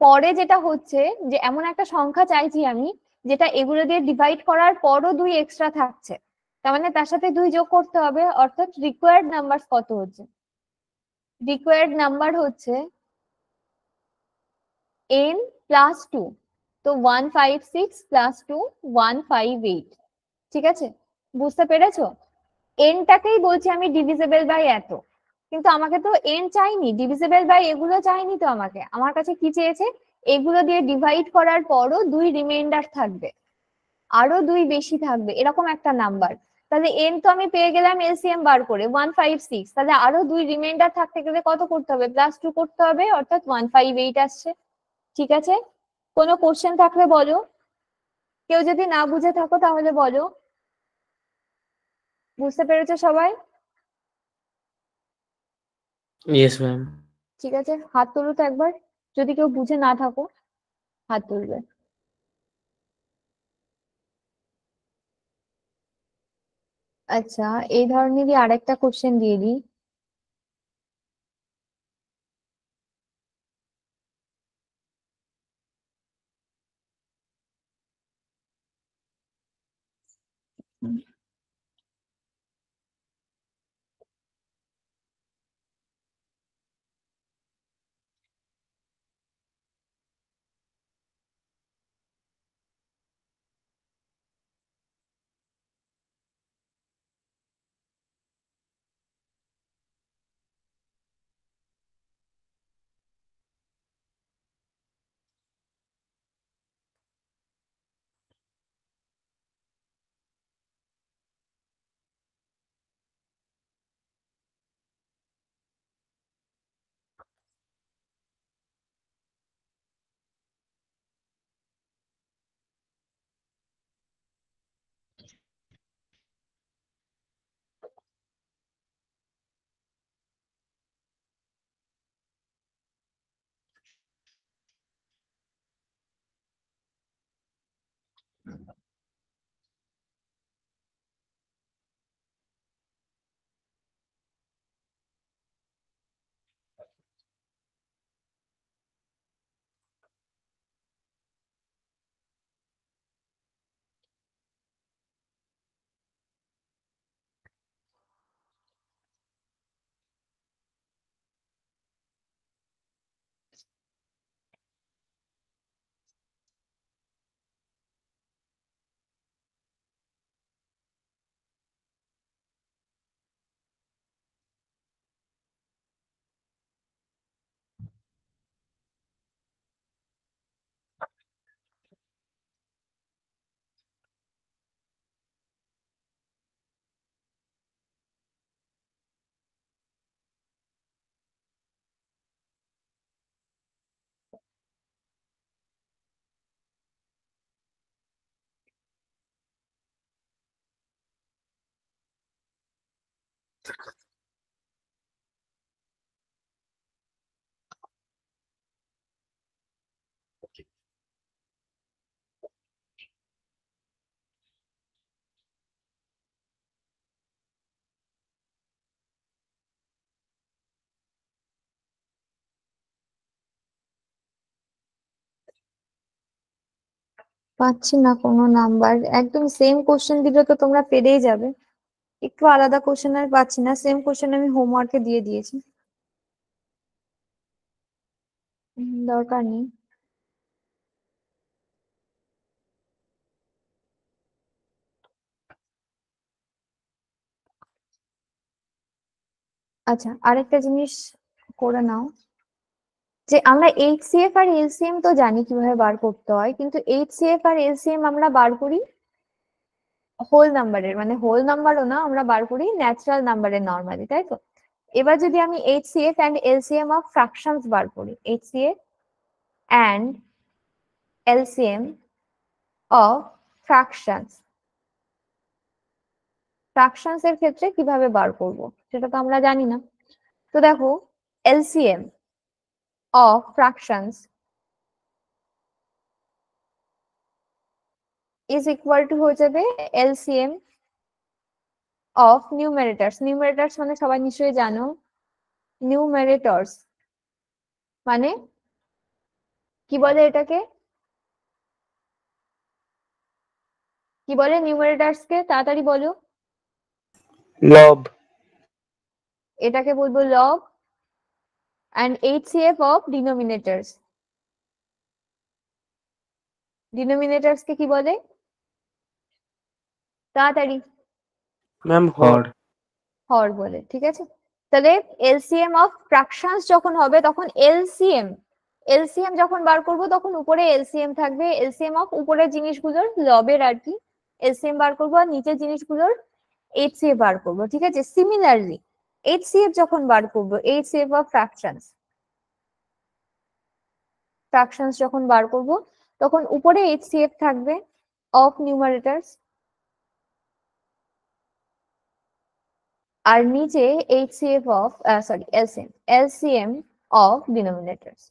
Speaker 1: পরে যেটা হচ্ছে যে এমন একটা সংখ্যা চাইছি আমি যেটা এগুলো দিয়ে ডিভাইড করার পরও দুই এক্সট্রা থাকছে তার মানে তার সাথে দুই যোগ করতে হবে অর্থাৎ রিকোয়ার্ড নাম্বার কত হচ্ছে রিকোয়ার্ড নাম্বার হচ্ছে এন প্লাস টু তো one five six plus two one five eight ঠিক আছে বুঝতে পেরেছ এনটাকেই বলছি আমি ডিভিজেবল বাই এত কিন্তু আমাকে তো এন চাইনি ডিভিজিবল বাই এগুলো চাইনি তো আমাকে আমার কাছে কি চেয়েছে এগুলো দিয়ে ডিভাইড করার পরও দুই রিমাইন্ডার থাকবে আরো দুই বেশি থাকবে এরকম একটা নাম্বার তাহলে এন তো আমি পেয়ে গেলাম এলসিএম বার করে ওয়ান ফাইভ সিক্স তাহলে আরো দুই রিমাইন্ডার থাকতে গেলে কত করতে হবে প্লাস টু করতে হবে অর্থাৎ ওয়ান ফাইভ এইট আসছে ঠিক আছে কোনো কোশ্চেন থাকলে বলো কেউ যদি না বুঝে থাকো তাহলে বলো বুঝতে পেরেছো সবাই ইয়েস ম্যাম ঠিক আছে হাত তোলো তো একবার যদি কেউ বুঝে না থাকো হাত তুলবে আচ্ছা এই ধরনেরই আরেকটা কোশ্চেন দিয়ে দিই পাচ্ছি না কোনো নাম্বার একদম সেম কোশ্চেন দিলে তো তোমরা পেরেই যাবে একটু আলাদা কোশ্চেন আর পাচ্ছি না সেম কোশ্চেন আমি হোমওয়ার্কে দিয়ে দিয়েছি দরকার নেই আচ্ছা আরেকটা জিনিস করে নাও যে আমরা এইচ এফ আর এলসিএম তো জানি কিভাবে বার করতে হয় কিন্তু এইচ এফ আর এলসিএম আমরা বার করি হোল নাম্বারের মানে হোল নাম্বারও না আমরা বার করি ন্যাচারাল নাম্বারের নর্মালি তাই তো এবার যদি আমি H C F and LCM of fractions বার করি H C F and LCM of fractions fractions এর ক্ষেত্রে কিভাবে বার করব সেটা তো আমরা জানি না তো দেখো LCM of fractions is equal to হয়ে যাবে এলসিএম অফ নিউমেরেটার্স নিউমেরেটার্স মানে সবাই নিশ্চয়ই জানো নিউমেরেটরস মানে কি বলে এটাকে কি বলে নিউমারেটার্স কে তাড়াতাড়ি বলো লব এটাকে বলবো লব and HCF of denominators denominators কে কি বলে তাড়াতাড়ি ম্যাম হর হর বলে ঠিক আছে তাহলে এলসিএম অফ ফ্র্যাকশনস যখন হবে তখন এলসিএম এলসিএম যখন বার করব তখন উপরে এলসিএম থাকবে এলসিএম অফ উপরের জিনিসগুলোর লবের আর কি এলসিএম বার করব আর নিচের জিনিসগুলোর এইচসিএফ বার করব ঠিক আছে সিমিলারলি এইচসিএফ যখন বার করব এইচসিএফ অফ ফ্র্যাকশনস ফ্র্যাকশনস যখন বার করব তখন উপরে এইচসিএফ থাকবে অফ নিউমারেটার্স আর নিচে HCF of sorry LCM LCM of denominators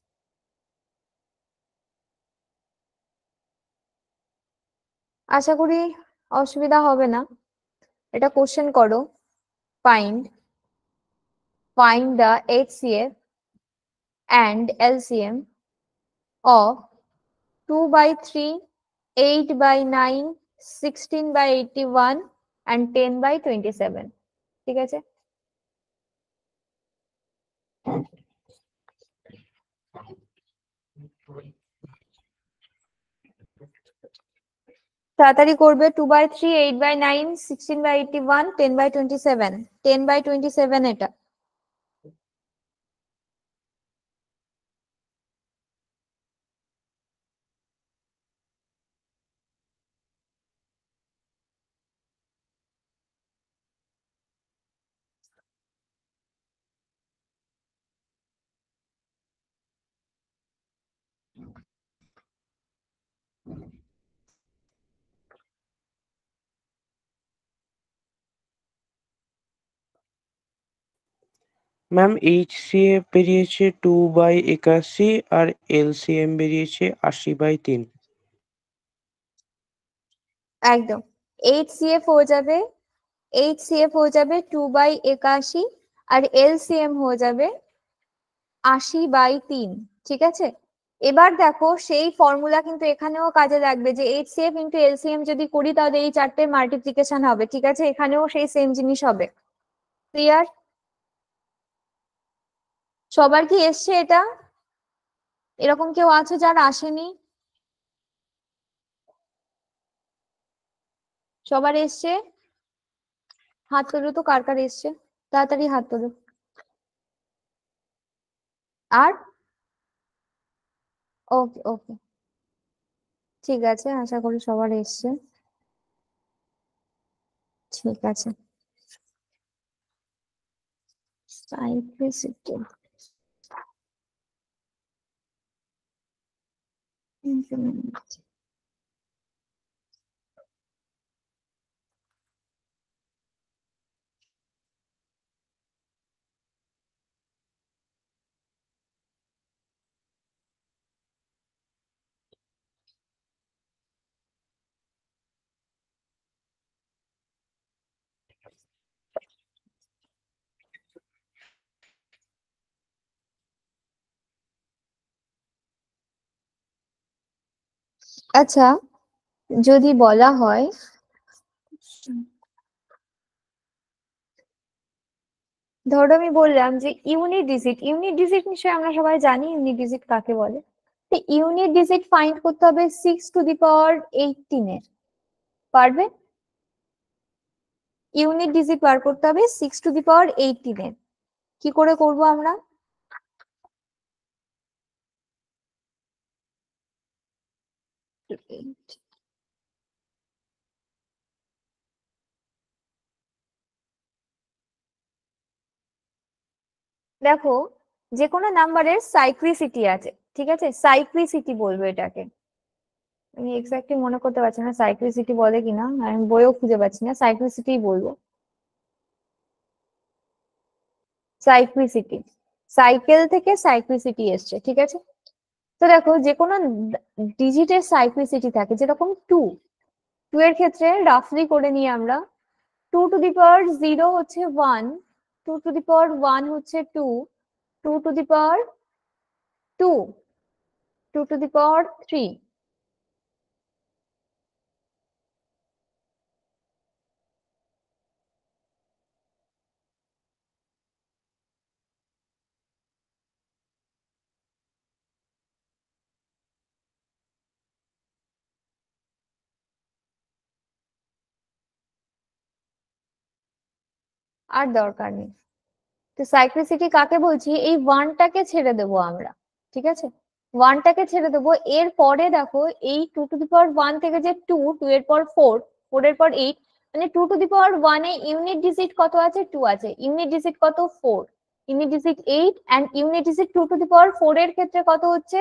Speaker 1: আশা করি অসুবিধা হবে না এটা কোশ্চেন করো find find the HCF and LCM of 2 by 3, 8 by 9, 16 by 81 and 10 by 27. ঠিক আছে তাড়াতাড়ি করবে two by three eight by nine sixteen by eighty one ten by twenty seven ten by twenty seven এটা
Speaker 2: ma'am HCF বেরিয়েছে two by একাশি আর LCM বেরিয়েছে আশি বাই তিন
Speaker 1: একদম এফ হয়ে যাবে এফ হয়ে যাবে টু বাই একাশি আর এলসিএম হয়ে যাবে আশি বাই তিন ঠিক আছে এবার দেখো সেই ফর্মুলা কিন্তু এখানেও কাজে লাগবে যে এইচসিএফ ইন্টু এলসিএম যদি করি তাহলে এই চারটে মাল্টিপ্লিকেশন হবে ঠিক আছে এখানেও সেই সেম জিনিস হবে ক্লিয়ার সবার কি এসছে এটা এরকম কেউ আছে যারা আসেনি সবার এসছে হাত তোলো তো কার কার এসছে তাড়াতাড়ি হাত তোলো আর ওকে ওকে ঠিক আছে আশা করি সবার এসছে ঠিক আছে সাইক্লিসিটি 全然 আচ্ছা যদি বলা হয় ধরো আমি বললাম যে ইউনিট ডিজিট ইউনিট ডিজিট নিশ্চয়ই আমরা সবাই জানি ইউনিট ডিজিট কাকে বলে তো ইউনিট ডিজিট ফাইন্ড করতে হবে six to the power eighteen এর পারবে ইউনিট ডিজিট বার করতে হবে six to the power eighteen এর কি করে করব আমরা relevant. দেখো যে কোনো নাম্বারের সাইক্লিসিটি আছে ঠিক আছে সাইক্লিসিটি বলবো এটাকে আমি এক্স্যাক্টলি মনে করতে পারছি না সাইক্লিসিটি বলে কিনা আমি বইও খুঁজে পাচ্ছি না সাইক্লিসিটি বলবো সাইক্লিসিটি সাইকেল থেকে সাইক্লিসিটি এসছে ঠিক আছে তো দেখো যে কোনো ডিজিটের সাইক্লিসিটি থাকে যেরকম টু টু এর ক্ষেত্রে রাফলি করে নিয়ে আমরা two to the power zero হচ্ছে one two to the power one হচ্ছে two two to the power two two to the power three আর দরকার নেই তো সাইক্রিসিটি কাকে বলছি এই ওয়ানটাকে ছেড়ে দেব আমরা ঠিক আছে ওয়ানটাকে ছেড়ে দেবো এর পরে দেখো এই two to the power one থেকে যে টু টু এর পর ফোর ফোর এর পর এইট মানে টু টু দি পাওয়ার ওয়ানে ইউনিট ডিজিট কত আছে টু আছে ইউনিট ডিজিট কত four unit digit eight and unit digit two to the power power four ক্ষেত্রে কত হচ্ছে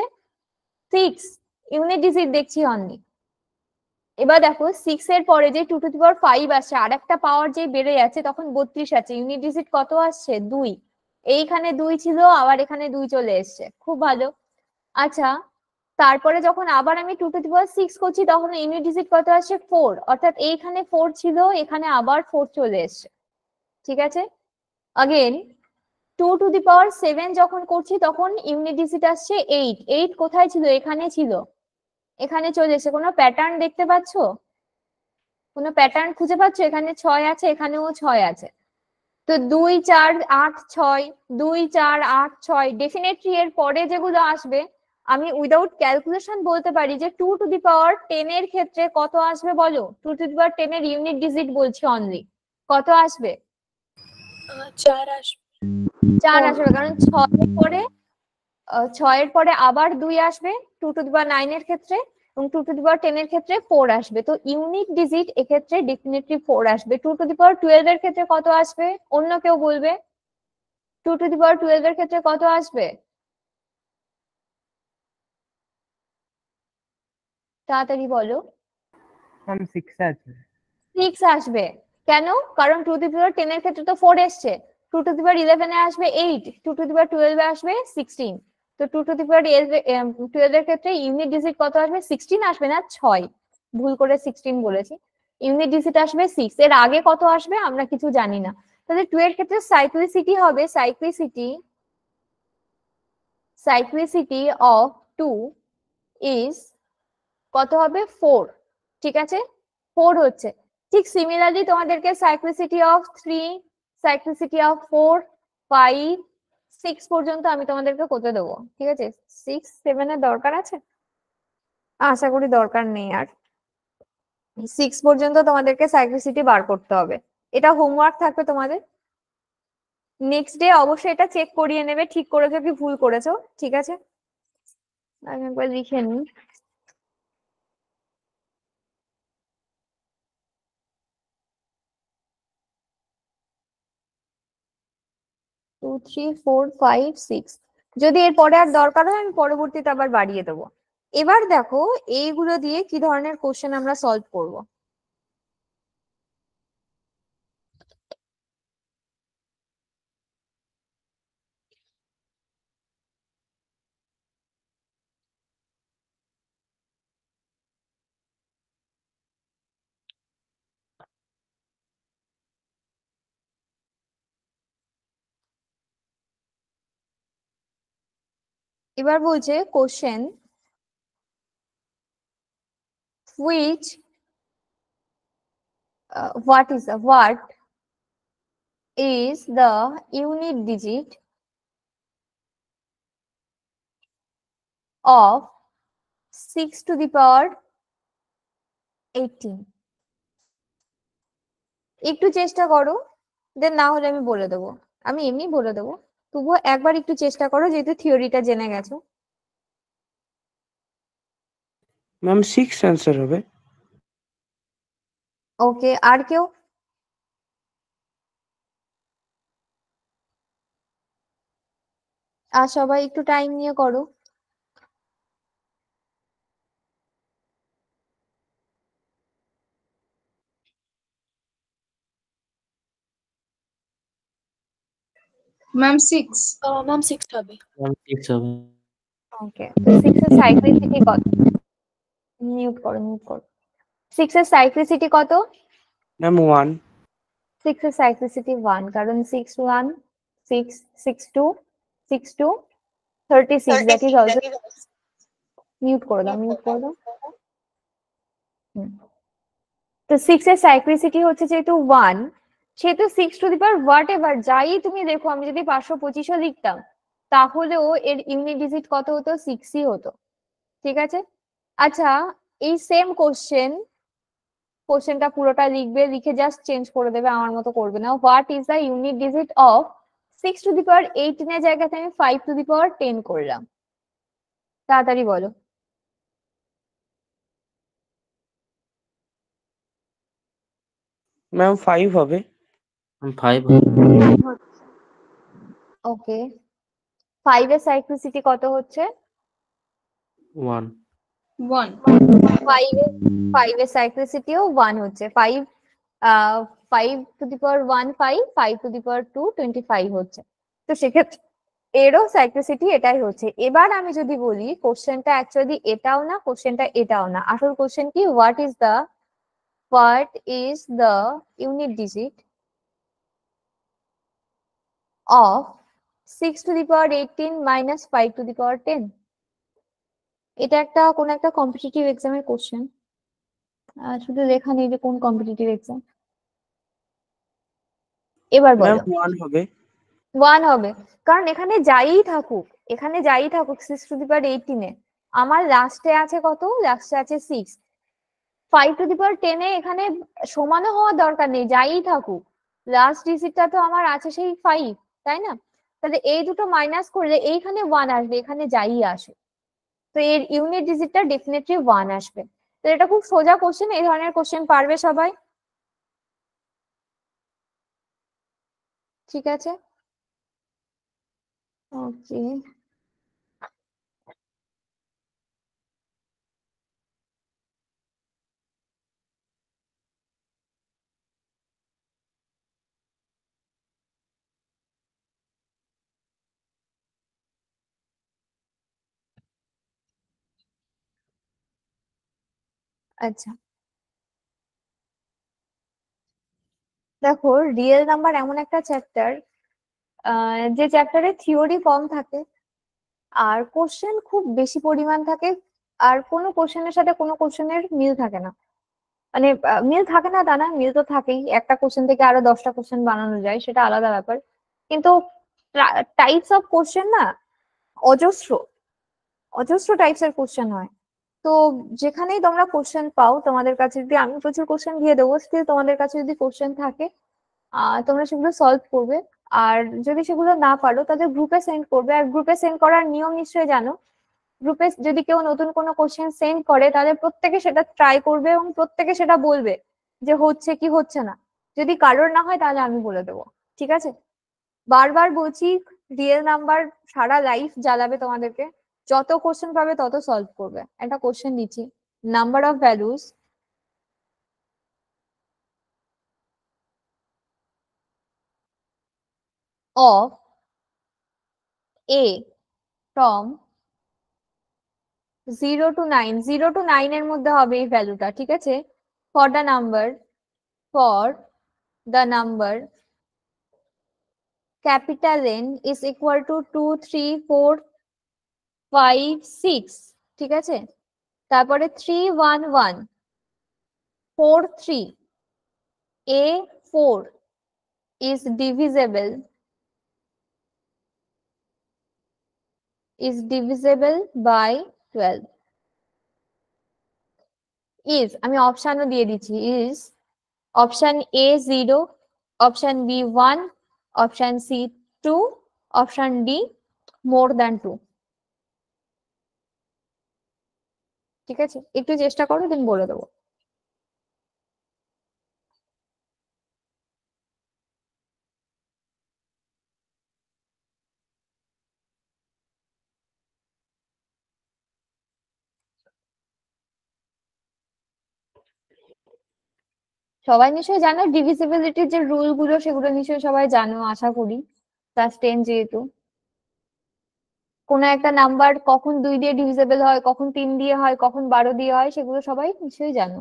Speaker 1: সিক্স ইউনিট ডিজিট দেখছি অনেক এবার দেখো সিক্স এর পরে যে two to the power five আসছে আর একটা পাওয়ার যে বেড়ে যাচ্ছে তখন বত্রিশ আছে ইউনিট ডিজিট কত আসছে দুই এইখানে দুই ছিল আবার এখানে দুই চলে এসছে খুব ভালো আচ্ছা তারপরে যখন আবার আমি two to the power six করছি তখন ইউনিট ডিজিট কত আসছে ফোর অর্থাৎ এইখানে ফোর ছিল এখানে আবার ফোর চলে এসছে ঠিক আছে again two to the power seven যখন করছি তখন ইউনিট ডিজিট আসছে এইট এইট কোথায় ছিল এখানে ছিল এখানে চলে এসেছে কোনো প্যাটার্ন দেখতে পাচ্ছ কোনো প্যাটার্ন খুঁজে পাচ্ছ এখানে ছয় আছে এখানেও ছয় আছে তো দুই চার আট ছয় দুই চার আট ছয় ডেফিনেটলি এর পরে যেগুলো আসবে আমি উইদাউট ক্যালকুলেশন বলতে পারি যে two to the power ten এর ক্ষেত্রে কত আসবে বলো two to the power ten এর ইউনিট ডিজিট বলছি অনলি কত আসবে চার আসবে
Speaker 2: চার আসবে কারণ
Speaker 1: ছয় পরে ছয়ের পরে আবার দুই আসবে two to the power nine এর ক্ষেত্রে এবং two to the power ten এর ক্ষেত্রে ফোর আসবে তো ইউনিক ডিজিট এক্ষেত্রে ডেফিনেটলি ফোর আসবে two to the power twelve এর ক্ষেত্রে কত আসবে অন্য কেউ বলবে two to the power twelve এর ক্ষেত্রে কত আসবে তাড়াতাড়ি বলো সিক্স আসবে কেন কারণ টু দি পাওয়ার টেন এর ক্ষেত্রে তো ফোর এসছে two to the power eleven আসবে eight two to the power টুয়েলভে আসবে সিক্সটিন তো two to the power twelve এর ক্ষেত্রে ইউনিট ডিজিট কত আসবে সিক্সটিন আসবে না ছয় ভুল করে সিক্সটিন বলেছি ইউনিট ডিজিট আসবে সিক্স এর আগে কত আসবে আমরা কিছু জানি না তাহলে টু এর ক্ষেত্রে সাইক্লিসিটি হবে cyclicity cyclicity of two is কত হবে ফোর ঠিক আছে ফোর হচ্ছে ঠিক সিমিলারলি তোমাদেরকে cyclicity of three cyclicity of four five six পর্যন্ত আমি তোমাদেরকে করতে দেবো ঠিক আছে সিক্স সেভেনের দরকার আছে আশা করি দরকার নেই আর সিক্স পর্যন্ত তোমাদেরকে সাইক্রিসিটি বার করতে হবে এটা হোমওয়ার্ক থাকবে তোমাদের নেক্সট ডে অবশ্যই এটা চেক করিয়ে নেবে ঠিক করেছো কি ভুল করেছো ঠিক আছে আমি একবার লিখে নিই থ্রি ফোর ফাইভ সিক্স যদি এর পরে আর দরকার হয় আমি পরবর্তীতে আবার বাড়িয়ে দেবো এবার দেখো এইগুলো দিয়ে কি ধরনের কোশ্চেন আমরা সলভ করবো এবার বলছে question which what is the what is the unit digit of six to the power eighteen একটু চেষ্টা করো দেন না হলে আমি বলে দেবো আমি এমনি বলে দেবো তবুও একবার একটু চেষ্টা করো যেহেতু থিওরিটা জেনে গেছো
Speaker 2: ম্যাম সিক্স आंसर হবে
Speaker 1: ওকে আর কেউ আর সবাই একটু টাইম নিয়ে করো ম্যাম সিক্স ম্যাম সিক্স হবে
Speaker 2: ম্যাম সিক্স হবে
Speaker 1: ওকে সিক্স এর সাইক্লিসিটি কত মিউট করো মিউট করো সিক্স এর সাইক্লিসিটি কত ম্যাম ওয়ান সিক্স এর সাইক্লিসিটি ওয়ান কারণ six one six six two six two thirty six that is also mute করে দাও মিউট করে দাও তো সিক্স hmm. এর সাইক্লিসিটি হচ্ছে যেহেতু ওয়ান সে তো six to the power whatever যাই তুমি দেখো আমি যদি পাঁচশো পঁচিশও লিখতাম তাহলেও এর ইউনিট ডিজিট কত হতো সিক্সই হতো ঠিক আছে আচ্ছা এই সেম কোশ্চেন কোশ্চেনটা পুরোটা লিখবে লিখে জাস্ট চেঞ্জ করে দেবে আমার মতো করবে না what is the unit digit of six to the power eighteen এর জায়গাতে আমি five to the power ten করলাম তাড়াতাড়ি বলো
Speaker 2: ম্যাম ফাইভ হবে
Speaker 1: ওকে ফাইভ এর সাইক্লিসিটি কত হচ্ছে ওয়ান ওয়ান ফাইভ এর ফাইভ এর সাইক্লিসিটিও ওয়ান হচ্ছে five five to the power one five five to the power two twenty five হচ্ছে তো সেক্ষেত্রে এরও সাইক্লিসিটি এটাই হচ্ছে এবার আমি যদি বলি কোশ্চেনটা অ্যাকচুয়ালি এটাও না কোশ্চেনটা এটাও না আসল কোশ্চেন কি what is the what is the unit digit of 6 to the power 18 minus 5 to the power 10 এটা একটা কোন একটা কম্পিটিটিভ এক্সামের কোশ্চেন শুধু লেখা নেই যে কোন কম্পিটিটিভ এক্সাম এবার বলো 1 হবে 1 হবে কারণ এখানে যাই থাকুক এখানে যাই থাকুক 6 টু দি পাওয়ার 18 এ আমার লাস্টে আছে কত লাস্টে আছে 6 5 টু দি পাওয়ার 10 এ এখানে সমানও হওয়ার দরকার নেই যাই থাকুক লাস্ট ডিজিটটা তো আমার আছে সেই 5 তাই না তাহলে এই দুটো মাইনাস করলে এইখানে ওয়ান আসবে এখানে যাই আসবে তো এর ইউনিট ডিজিটটা ডেফিনেটলি ওয়ান আসবে তো এটা খুব সোজা কোশ্চেন এই ধরনের কোশ্চেন পারবে সবাই ঠিক আছে ওকে আচ্ছা। দেখো রিয়েল নাম্বার এমন একটা চ্যাপ্টার যে চ্যাপ্টারে থিওরি কম থাকে আর কোশ্চেন খুব বেশি পরিমাণ থাকে আর কোনো কোশ্চেনের সাথে কোনো কোশ্চেনের মিল থাকে না মানে মিল থাকে না তা না মিল তো থাকেই একটা কোশ্চেন থেকে আরো দশটা কোশ্চেন বানানো যায় সেটা আলাদা ব্যাপার কিন্তু টাইপস অফ কোশ্চেন না অজস্র অজস্র টাইপস এর কোশ্চেন হয় তো যেখানেই তোমরা কোশ্চেন পাও তোমাদের কাছে যদি আমি প্রচুর কোশ্চেন দিয়ে দেবো স্টিল তোমাদের কাছে যদি কোশ্চেন থাকে তোমরা সেগুলো সলভ করবে আর যদি সেগুলো না পারো তাদের গ্রুপে সেন্ড করবে আর গ্রুপে সেন্ড করার নিয়ম নিশ্চয়ই জানো গ্রুপে যদি কেউ নতুন কোনো কোশ্চেন সেন্ড করে তাহলে প্রত্যেকে সেটা ট্রাই করবে এবং প্রত্যেকে সেটা বলবে যে হচ্ছে কি হচ্ছে না যদি কারোর না হয় তাহলে আমি বলে দেবো ঠিক আছে বারবার বলছি রিয়েল নাম্বার সারা লাইফ জ্বালাবে তোমাদেরকে যত কোশ্চেন পাবে তত সলভ করবে একটা কোশ্চেন দিচ্ছি number of values of a টম zero two nine zero two nine এর মধ্যে হবে এই ভ্যালুটা ঠিক আছে for the number for the number capital N is equal to two three four 5 6 ঠিক আছে তারপরে 311 43 a 4 is divisible is divisible by 12 is আমি অপশনও দিয়ে দিয়েছি is option a 0 option b 1 option c 2 option d more than 2 ঠিক আছে একটু চেষ্টা করো দেন বলে দেবো সবাই নিশ্চয়ই জানো ডিভিসিবিলিটির যে রুল গুলো সেগুলো নিশ্চয়ই সবাই জানো আশা করি ক্লাস টেন যেহেতু কোন একটা নাম্বার কখন দুই দিয়ে ডিভিজেবল হয় কখন তিন দিয়ে হয় কখন বারো দিয়ে হয় সেগুলো সবাই নিশ্চয়ই জানো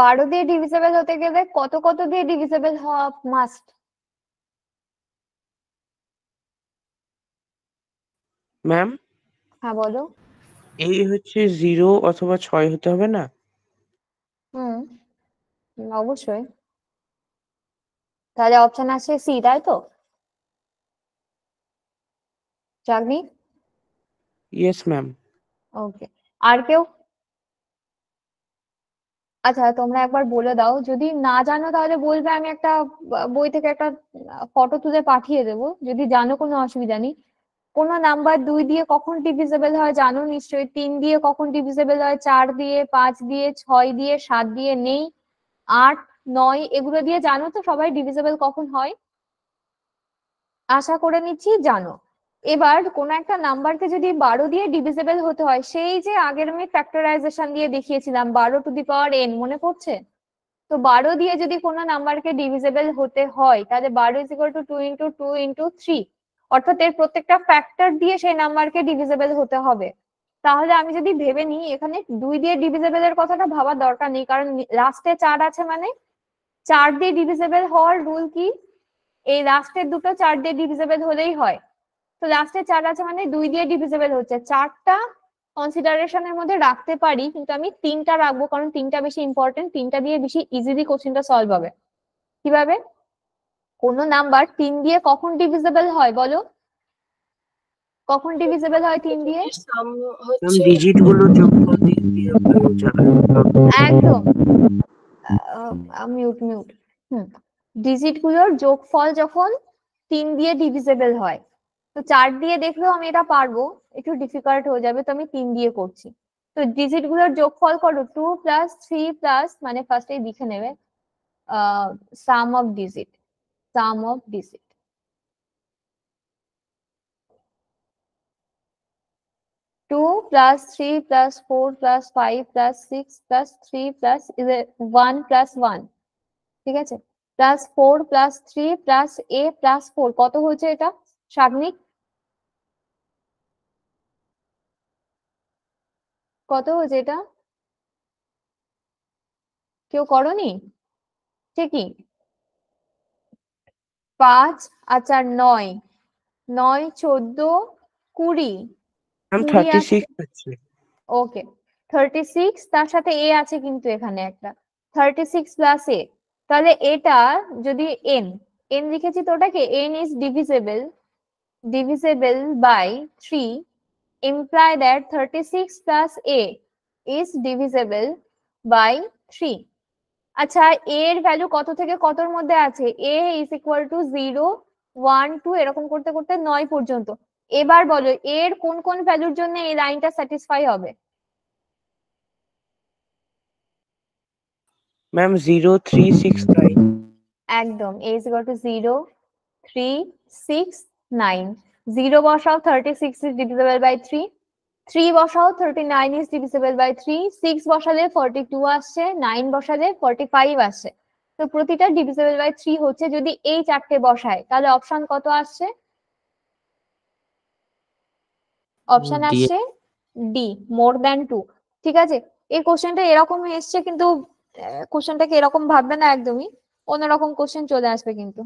Speaker 1: বারো দিয়ে ডিভিজেবল হতে গেলে কত কত দিয়ে ডিভিজেবল হওয়া মাস্ট ম্যাম হ্যাঁ বলো
Speaker 2: এই হচ্ছে জিরো অথবা ছয় হতে হবে না
Speaker 1: হুম অবশ্যই তাহলে অপশন আছে সি তাই তো চাগনি ইয়েস ম্যাম ওকে আর কেউ আচ্ছা তোমরা একবার বলে দাও যদি না জানো তাহলে বলবে আমি একটা বই থেকে একটা ফটো তুলে পাঠিয়ে দেবো যদি জানো কোনো অসুবিধা নেই কোনো নাম্বার দুই দিয়ে কখন ডিভিজেবল হয় জানো নিশ্চয়ই তিন দিয়ে কখন ডিভিজেবল হয় চার দিয়ে পাঁচ দিয়ে ছয় দিয়ে সাত দিয়ে নেই আট নয় এগুলো দিয়ে জানো তো সবাই ডিভিজেবল কখন হয় আশা করে নিচ্ছি জানো এবার কোন একটা নাম্বারকে যদি বারো দিয়ে ডিভিজেবল হতে হয় সেই যে আগের আমি ফ্যাক্টরাইজেশন দিয়ে দেখিয়েছিলাম বারো টু দি পাওয়ার এন মনে পড়ছে তো বারো দিয়ে যদি কোনো নাম্বারকে ডিভিজেবল হতে হয় তাহলে বারো is equal to two into two into three অর্থাৎ এর প্রত্যেকটা ফ্যাক্টর দিয়ে সেই নাম্বারকে ডিভিজেবল হতে হবে তাহলে আমি যদি ভেবে নিই এখানে দুই দিয়ে ডিভিজেবল এর কথাটা ভাবার দরকার নেই কারণ লাস্টে চার আছে মানে চার দিয়ে ডিভিজেবল হওয়ার রুল কি এই লাস্টের দুটো চার দিয়ে ডিভিজেবল হলেই হয় তো লাস্টে চার আছে মানে দুই দিয়ে ডিভিজেবল হচ্ছে চারটা কনসিডারেশনের মধ্যে রাখতে পারি কিন্তু আমি তিনটা রাখবো কারণ তিনটা বেশি ইম্পর্টেন্ট তিনটা দিয়ে বেশি ইজিলি কোশ্চেনটা সলভ হবে কিভাবে কোন নাম্বার তিন দিয়ে কখন ডিভিজেবল হয় বলো কখন ডিভিজেবল হয় তিন দিয়ে ডিজিট
Speaker 2: গুলো একদম
Speaker 1: মিউট মিউট হুম ডিজিট গুলোর যোগফল যখন তিন দিয়ে ডিভিজেবল হয় তো চার দিয়ে দেখলেও আমি এটা পারবো একটু ডিফিকাল্ট হয়ে যাবে তো আমি তিন দিয়ে করছি তো ডিজিট গুলোর যোগফল করো টু প্লাস থ্রি প্লাস মানে ফার্স্টে লিখে নেবে sum of digit sum of digit two plus three plus four plus five plus six plus three plus one plus one ঠিক আছে plus four plus three plus a plus four কত হয়েছে এটা সাবনিক কত হয়েছে এটা কেউ করনি ঠিকই কি পাঁচ আর চার নয় নয় চোদ্দ কুড়ি ওকে থার্টি সিক্স তার সাথে এ আছে কিন্তু এখানে একটা থার্টি সিক্স প্লাস এ তাহলে এটা যদি এন এন লিখেছি তো ওটাকে N is divisible divisible by three imply that 36 plus a is divisible by 3 আচ্ছা a এর ভ্যালু কত থেকে কতর মধ্যে আছে a is equal to 0 1 2 এরকম করতে করতে 9 পর্যন্ত এবার বলো a এর কোন কোন ভ্যালুর জন্য এই লাইনটা স্যাটিসফাই হবে
Speaker 2: ম্যাম 0 3 6 9
Speaker 1: একদম a is equal to 0 3 6 9 0 বসাও 36 is divisible by 3 3 বসাও 39 is divisible by 3 6 বসালে 42 আসছে 9 বসালে 45 আসছে তো প্রতিটা divisible by 3 হচ্ছে যদি এই চারটে বসায় তাহলে অপশন কত আসছে অপশন আসছে ডি মোর দ্যান টু ঠিক আছে এই কোশ্চেনটা এরকম এসছে কিন্তু কোশ্চেনটাকে এরকম ভাববে না একদমই অন্যরকম কোশ্চেন চলে আসবে কিন্তু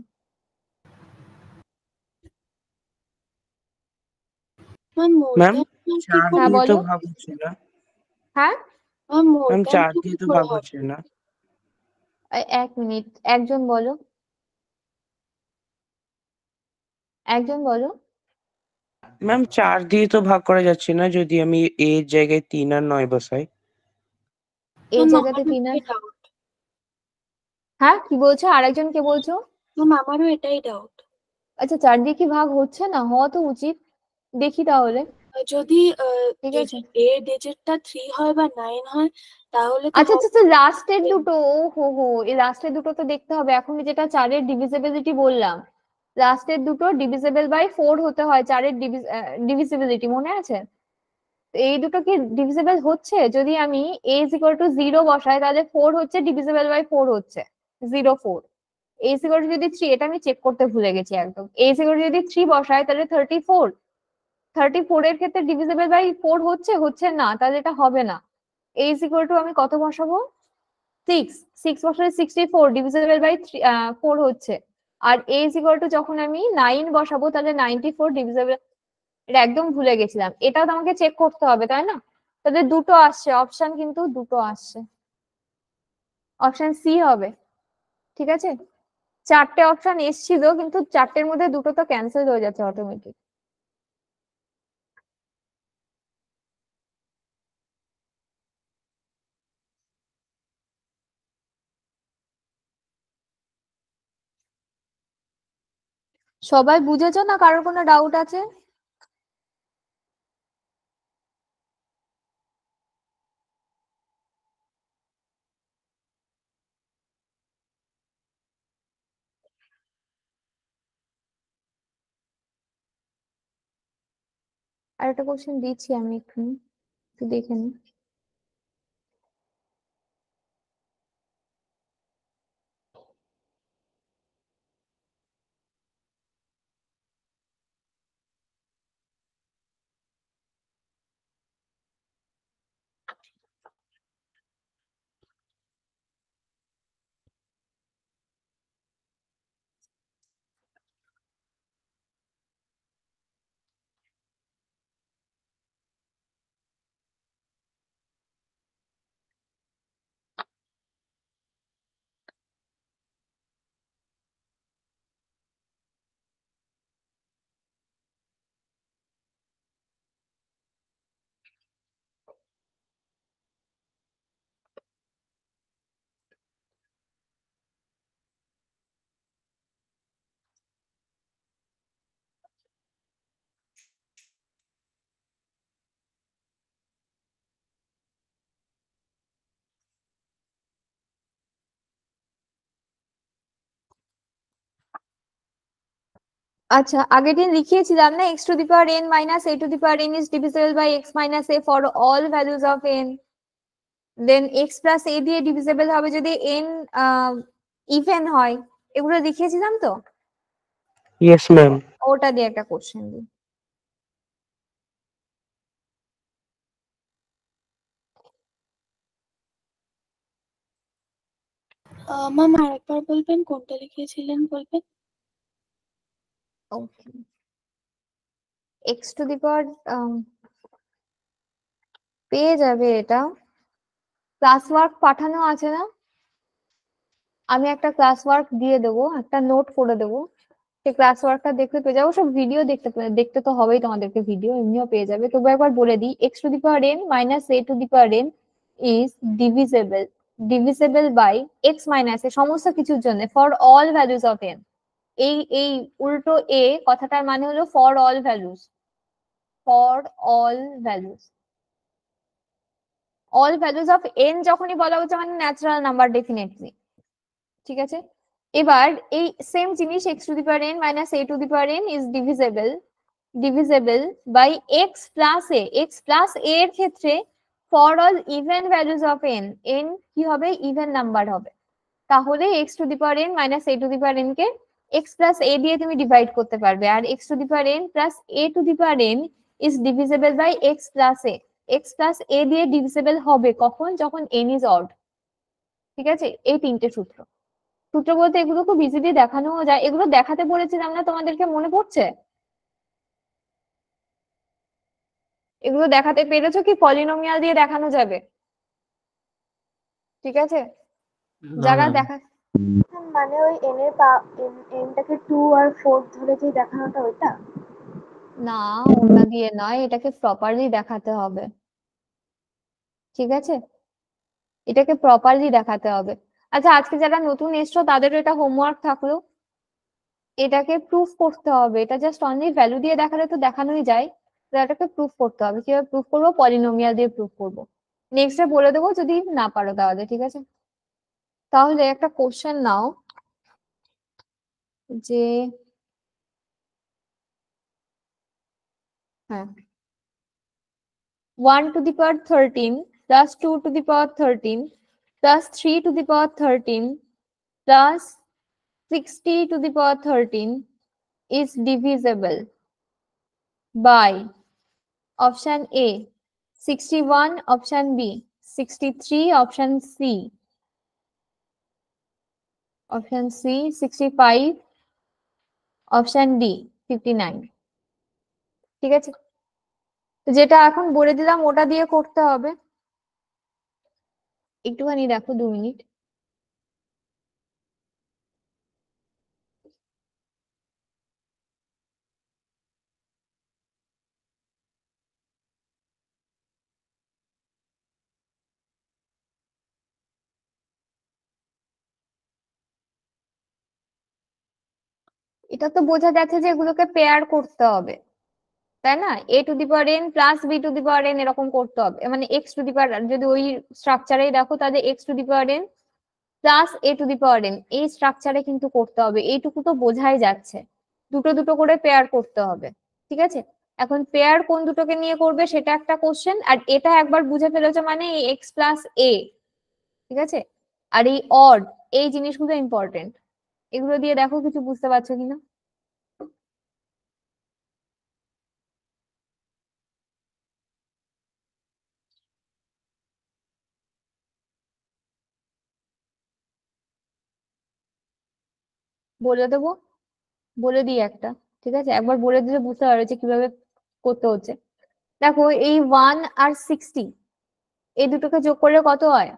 Speaker 1: ম্যাম তো ভাগ হ্যাঁ? একজন বলো একজন বলো
Speaker 2: ম্যাম চার দিয়ে তো ভাগ করা যাচ্ছে না যদি আমি এ জায়গায় তিন আর নয় বসাই
Speaker 1: এ জায়গাতে তিন আর হ্যাঁ কি বলছো আরেকজন কে বলছো ম্যাম আমারও এটাই ডাউট আচ্ছা চার দিয়ে কি ভাগ হচ্ছে না হওয়া তো উচিত দেখি তাহলে যদি এ ডিজিটটা থ্রি হয় বা নাইন হয় তাহলে আচ্ছা আচ্ছা লাস্টের আচ্ছা, দুটো হো হো এই লাস্টের দুটো তো দেখতে হবে এখন যেটা চারের ডিভিজিবিলিটি বললাম লাস্টের দুটো ডিভিজিবল বাই ফোর হতে হয় চারের ডিভিজিবিলিটি মনে আছে এই দুটো কি ডিভিজিবল হচ্ছে যদি আমি a is equal to zero বসাই তাহলে ফোর হচ্ছে ডিভিজিবল বাই ফোর হচ্ছে zero four a is equal to যদি থ্রি এটা আমি চেক করতে ভুলে গেছি একদম এ ইজ ইকুয়াল টু যদি থ্রি বসাই তাহলে thirty four thirty four four ক্ষেত্রে ডিভিজেবল বাই ফোর হচ্ছে হচ্ছে না তাহলে এটা হবে না এই ইকুয়াল টু আমি কত বসাবো সিক্স সিক্স বসালে sixty four divisible by four হচ্ছে আর এ ইজ ইকুয়াল টু যখন আমি নাইন বসাবো তাহলে নাইনটি ফোর ডিভিজেবল এটা একদম ভুলে গেছিলাম এটাও তো আমাকে চেক করতে হবে তাই না তাদের দুটো আসছে অপশন কিন্তু দুটো আসছে অপশন সি হবে ঠিক আছে চারটে অপশন এসছিল কিন্তু চারটের মধ্যে দুটো তো ক্যান্সেল হয়ে যাচ্ছে অটোমেটিক সবাই বুঝেছো না কারোর কোনো ডাউট আছে আর একটা কোশ্চেন দিচ্ছি আমি একটু দেখে নিই আচ্ছা আগের দিন লিখিয়েছিলাম না x to the power n minus a to the power n is divisible by x minus a for all values of n then x plus a দিয়ে ডিভিজিবল হবে যদি n ইভেন হয় এগুলো লিখিয়েছিলাম তো ইয়েস ম্যাম ওটা দিয়ে একটা question দিই ম্যাম আরেকবার বলবেন কোনটা লিখিয়েছিলেন বলবেন Okay. X to the power um, পেয়ে যাবে এটা ক্লাস ওয়ার্ক পাঠানো আছে না আমি একটা ক্লাস ওয়ার্ক দিয়ে দেব একটা নোট করে দেব সেই ক্লাস ওয়ার্কটা দেখতে পেয়ে যাবো সব ভিডিও দেখতে দেখতে তো হবেই তোমাদেরকে ভিডিও এমনিও পেয়ে যাবে তবু একবার বলে দিই x to the power n minus a to the power n is divisible divisible by x minus a সমস্ত কিছুর জন্য for all values of n এই এই উল্টো এ কথাটার মানে হলো for all values for all values all values of n যখনই বলা হচ্ছে মানে ন্যাচারাল নাম্বার ডেফিনেটলি ঠিক আছে এবার এই সেম জিনিস x to the power n minus a to the power n is divisible divisible by x plus a x plus a এর ক্ষেত্রে for all even values of n n কি হবে even number হবে তাহলে x to the power n minus a to the power n কে x plus a দিয়ে তুমি divide করতে পারবে আর x to the power n plus a to the power n is divisible by x plus a x plus a দিয়ে divisible হবে কখন যখন এন ইজ অড ঠিক আছে এই তিনটে সূত্র সূত্র বলতে এগুলো খুব ইজি দিয়ে দেখানো যায় এগুলো দেখাতে বলেছিলাম না তোমাদেরকে মনে পড়ছে এগুলো দেখাতে পেরেছো কি পলিনোমিয়াল দিয়ে দেখানো যাবে ঠিক আছে যারা দেখা মানে ওই এন এর এনটাকে টু আর ফোর ধরে যে দেখানোটা ওইটা না ওটা দিয়ে নয় এটাকে প্রপারলি দেখাতে হবে ঠিক আছে এটাকে প্রপারলি দেখাতে হবে আচ্ছা আজকে যারা নতুন এসছো তাদেরও এটা হোমওয়ার্ক থাকলো এটাকে প্রুফ করতে হবে এটা জাস্ট অনলি ভ্যালু দিয়ে দেখালে তো দেখানোই যায় তো এটাকে প্রুফ করতে হবে কিভাবে প্রুফ করবো পলিনোমিয়াল দিয়ে প্রুফ করবো নেক্সটে বলে দেবো যদি না পারো তাহলে ঠিক আছে তাহলে একটা a question now. হ্যাঁ 1 to the power 13 plus 2 to the power 13 plus 3 to the power 13 plus 60 to the power 13 is divisible by option A 61 option B 63 option C Option C, 65. Option D, 59. ঠিক আছে যেটা এখন বলে দিলাম ওটা দিয়ে করতে হবে একটুখানি দেখো দু মিনিট এটা তো বোঝা যাচ্ছে যে এগুলোকে পেয়ার করতে হবে তাই না a to the power n plus b to the power n এরকম করতে হবে মানে এক্স টু দি পাওয়ার যদি ওই স্ট্রাকচারেই দেখো তাহলে x to the power n plus a to the power n এই স্ট্রাকচারে কিন্তু করতে হবে এইটুকু তো বোঝাই যাচ্ছে দুটো দুটো করে পেয়ার করতে হবে ঠিক আছে এখন পেয়ার কোন দুটোকে নিয়ে করবে সেটা একটা কোশ্চেন আর এটা একবার বুঝে ফেলেছে মানে এক্স প্লাস এ ঠিক আছে আর এই অড এই জিনিসগুলো ইম্পর্টেন্ট এগুলো দিয়ে দেখো কিছু বুঝতে পারছো কিনা বলে দেবো বলে দিই একটা ঠিক আছে একবার বলে দিলে বুঝতে পারবে যে কিভাবে করতে হচ্ছে দেখো এই ওয়ান আর সিক্সটি এই দুটোকে যোগ করলে কত হয়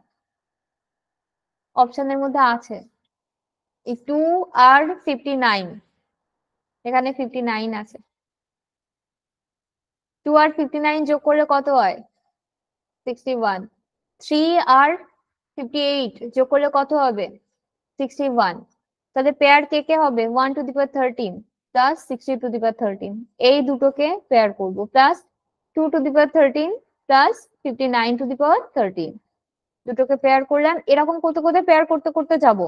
Speaker 1: অপশনের মধ্যে আছে টু আর ফিফটি নাইন এখানে ফিফটি নাইন আছে টু আর ফিফটি নাইন যোগ করলে কত হয় সিক্সটি ওয়ান থ্রি আর ফিফটি এইট যোগ করলে কত হবে সিক্সটি ওয়ান তাহলে পেয়ার কে কে হবে one two the thirteen plus sixty two the thirteen এই দুটোকে পেয়ার করবো plus two two the thirteen plus fifty nine to the power thirteen দুটোকে পেয়ার করলাম এরকম করতে করতে পেয়ার করতে করতে যাবো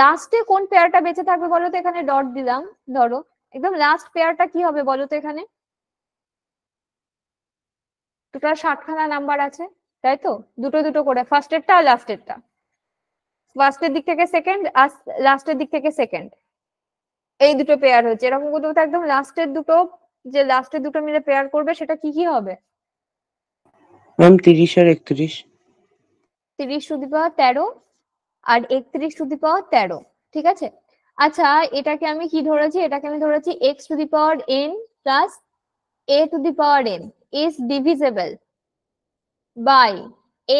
Speaker 1: লাস্টে কোন পেয়ারটা বেঁচে থাকবে বলো তো এখানে ডট দিলাম ধরো একদম লাস্ট পেয়ারটা কি হবে বলো তো এখানে দুটো ষাটখানা নাম্বার আছে তাই তো দুটো দুটো করে ফার্স্টেরটা আর লাস্টেরটা ফার্স্টের দিক থেকে সেকেন্ড আর লাস্টের দিক থেকে সেকেন্ড এই দুটো পেয়ার হচ্ছে এরকম করতে একদম লাস্টের দুটো যে লাস্টের দুটো মিলে পেয়ার করবে সেটা কি কি হবে
Speaker 2: ম্যাম তিরিশ আর একত্রিশ
Speaker 1: তিরিশ সুদীপা তেরো আর একত্রিশ টু দি পাওয়ার তেরো ঠিক আছে আচ্ছা এটাকে আমি কি ধরেছি এটাকে আমি ধরেছি x to the power n plus a to the power n is divisible by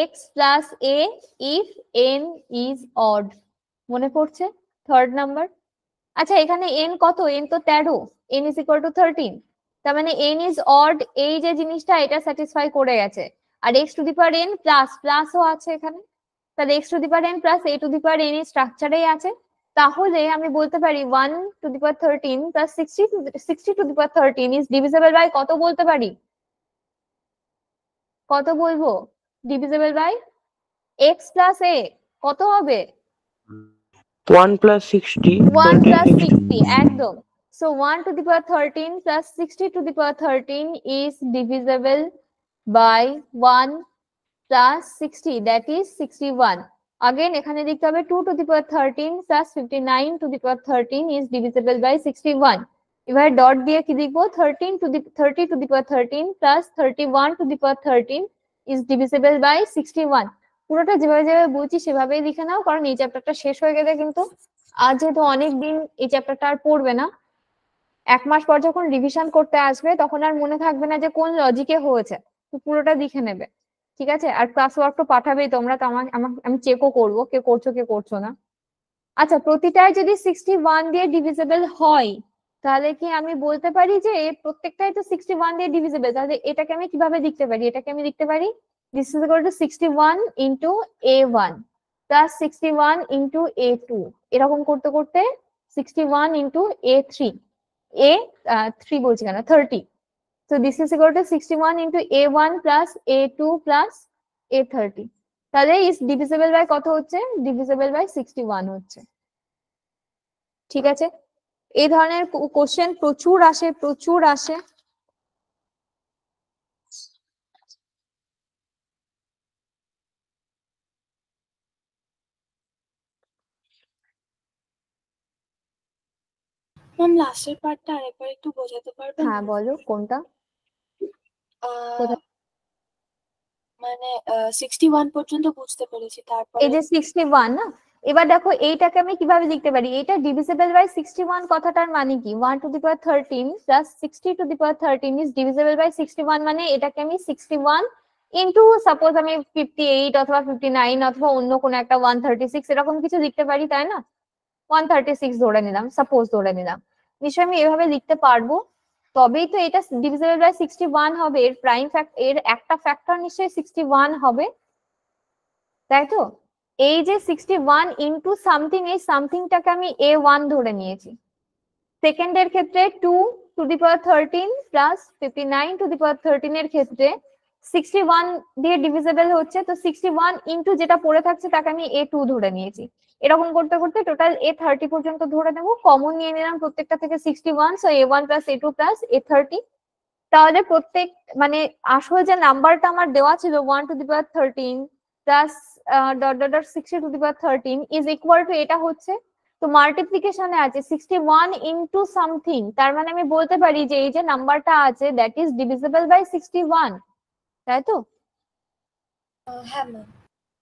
Speaker 1: x plus a if n is odd মনে পড়ছে থার্ড নাম্বার আচ্ছা এখানে এন কত এন তো তেরো N is equal to thirteen তার মানে এন ইজ অড এই যে জিনিসটা এটা স্যাটিসফাই করে গেছে আর x to the power n plus প্লাসও আছে এখানে তাহলে x to the power n plus a to the power n এর স্ট্রাকচারেই আছে তাহলে আমি বলতে পারি one to the power thirteen plus sixty sixty two the power thirteen is divisible by কত বলতে পারি কত বলবো divisible by x plus a কত হবে
Speaker 2: one plus sixty
Speaker 1: one plus sixty একদম so one to the power thirteen plus sixty two the power thirteen is divisible by one plus sixty that is sixty one again এখানে দেখতে হবে two to the power thirteen plus fifty nine two the power thirteen is divisible by sixty one এবার dot দিয়ে কি দেখবো thirteen two the thirty two the power thirteen plus thirty one to the power thirteen is divisible by sixty one পুরোটা যেভাবে যেভাবে বুঝছি সেভাবেই দেখে নাও কারণ এই চ্যাপ্টারটা শেষ হয়ে গেছে কিন্তু আজ যেহেতু অনেক দিন এই চ্যাপ্টারটা আর পড়বে না এক মাস পর যখন রিভিশন করতে আসবে তখন আর মনে থাকবে না যে কোন লজিকে হয়েছে পুরোটা দেখে নেবে ঠিক আছে আর ক্লাস ওয়ার্ক তো পাঠাবেই তোমরা তো আমার আমি চেকও করব কে করছো কে করছো না আচ্ছা প্রতিটায় যদি সিক্সটি ওয়ান দিয়ে ডিভিজেবল হয় তাহলে কি আমি বলতে পারি যে প্রত্যেকটাই তো সিক্সটি ওয়ান দিয়ে ডিভিজেবল তাহলে এটাকে আমি কিভাবে লিখতে পারি এটাকে আমি লিখতে পারি this is equal to sixty one into a one plus sixty one into a two এরকম করতে করতে sixty one into a three a three বলছি কেন thirty So this is equal to 61 into A1 plus A2 plus A30. তাহলে ইস divisible by কত হচ্ছে divisible by 61 হচ্ছে ঠিক আছে এই ধরনের কোশ্চেন প্রচুর আসে প্রচুর আসে ম্যাম লাস্টের পার্টটা আরেকবার একটু বোঝাতে পারবেন হ্যাঁ বলো কোনটা মানে, আহ এবার দেখো এইটাকে আমি কিভাবে লিখতে পারি এটা ডিভিজিবল বাই সিক্সটি ওয়ান কথাটার মানে কি one to the power thirteen plus sixty two the power thirteen is divisible by sixty one মানে এটাকে আমি সিক্সটি ওয়ান ইন্টু সাপোজ আমি ফিফটি এইট অথবা ফিফটি নাইন অথবা অন্য কোনো একটা ওয়ান থার্টি সিক্স এরকম কিছু লিখতে পারি তাই না ওয়ান থার্টি সিক্স ধরে নিলাম সাপোজ ধরে নিলাম নিশ্চয়ই আমি এভাবে লিখতে পারবো তবেই তো এটা ডিভিজিবল বাই সিক্সটি ওয়ান হবে এর প্রাইম ফ্যাক্ট এর একটা ফ্যাক্টর নিশ্চয়ই সিক্সটি ওয়ান হবে তাই তো এই যে সিক্সটি ওয়ান ইন্টু সামথিং এই সামথিংটাকে আমি এ ওয়ান ধরে নিয়েছি সেকেন্ডের ক্ষেত্রে two to the power thirteen plus fifty nine two the power thirteen এর ক্ষেত্রে সিক্সটি ওয়ান দিয়ে ডিভিজেবল হচ্ছে তো সিক্সটি ওয়ান ইন্টু যেটা পড়ে থাকছে তাকে আমি এ টু ধরে নিয়েছি এরকম করতে করতে টোটাল এ থার্টি পর্যন্ত ধরে নেব কমন নিয়ে নিলাম প্রত্যেকটা থেকে sixty one so a one plus a two plus a thirty তাহলে প্রত্যেক মানে আসলে যে নাম্বারটা আমার দেওয়া ছিল one to the power thirteen plus dot dot dot sixty two the power thirteen is equal to এটা হচ্ছে তো মাল্টিপ্লিকেশনে আছে সিক্সটি ওয়ান ইন্টু সামথিং তার মানে আমি বলতে পারি যে এই যে নাম্বারটা আছে that is divisible by sixty one তাই তো হ্যাঁ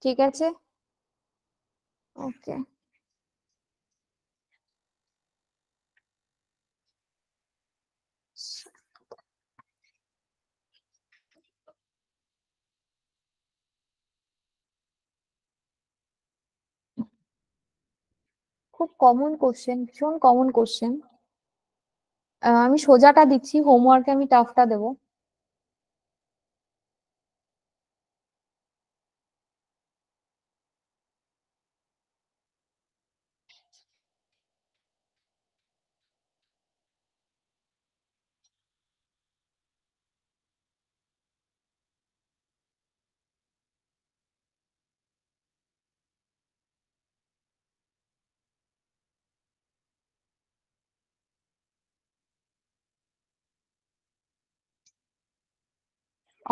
Speaker 1: ঠিক আছে ওকে খুব কমন কোশ্চেন ভীষণ কমন কোশ্চেন আমি সোজাটা দিচ্ছি হোমওয়ার্কে আমি টাফটা দেবো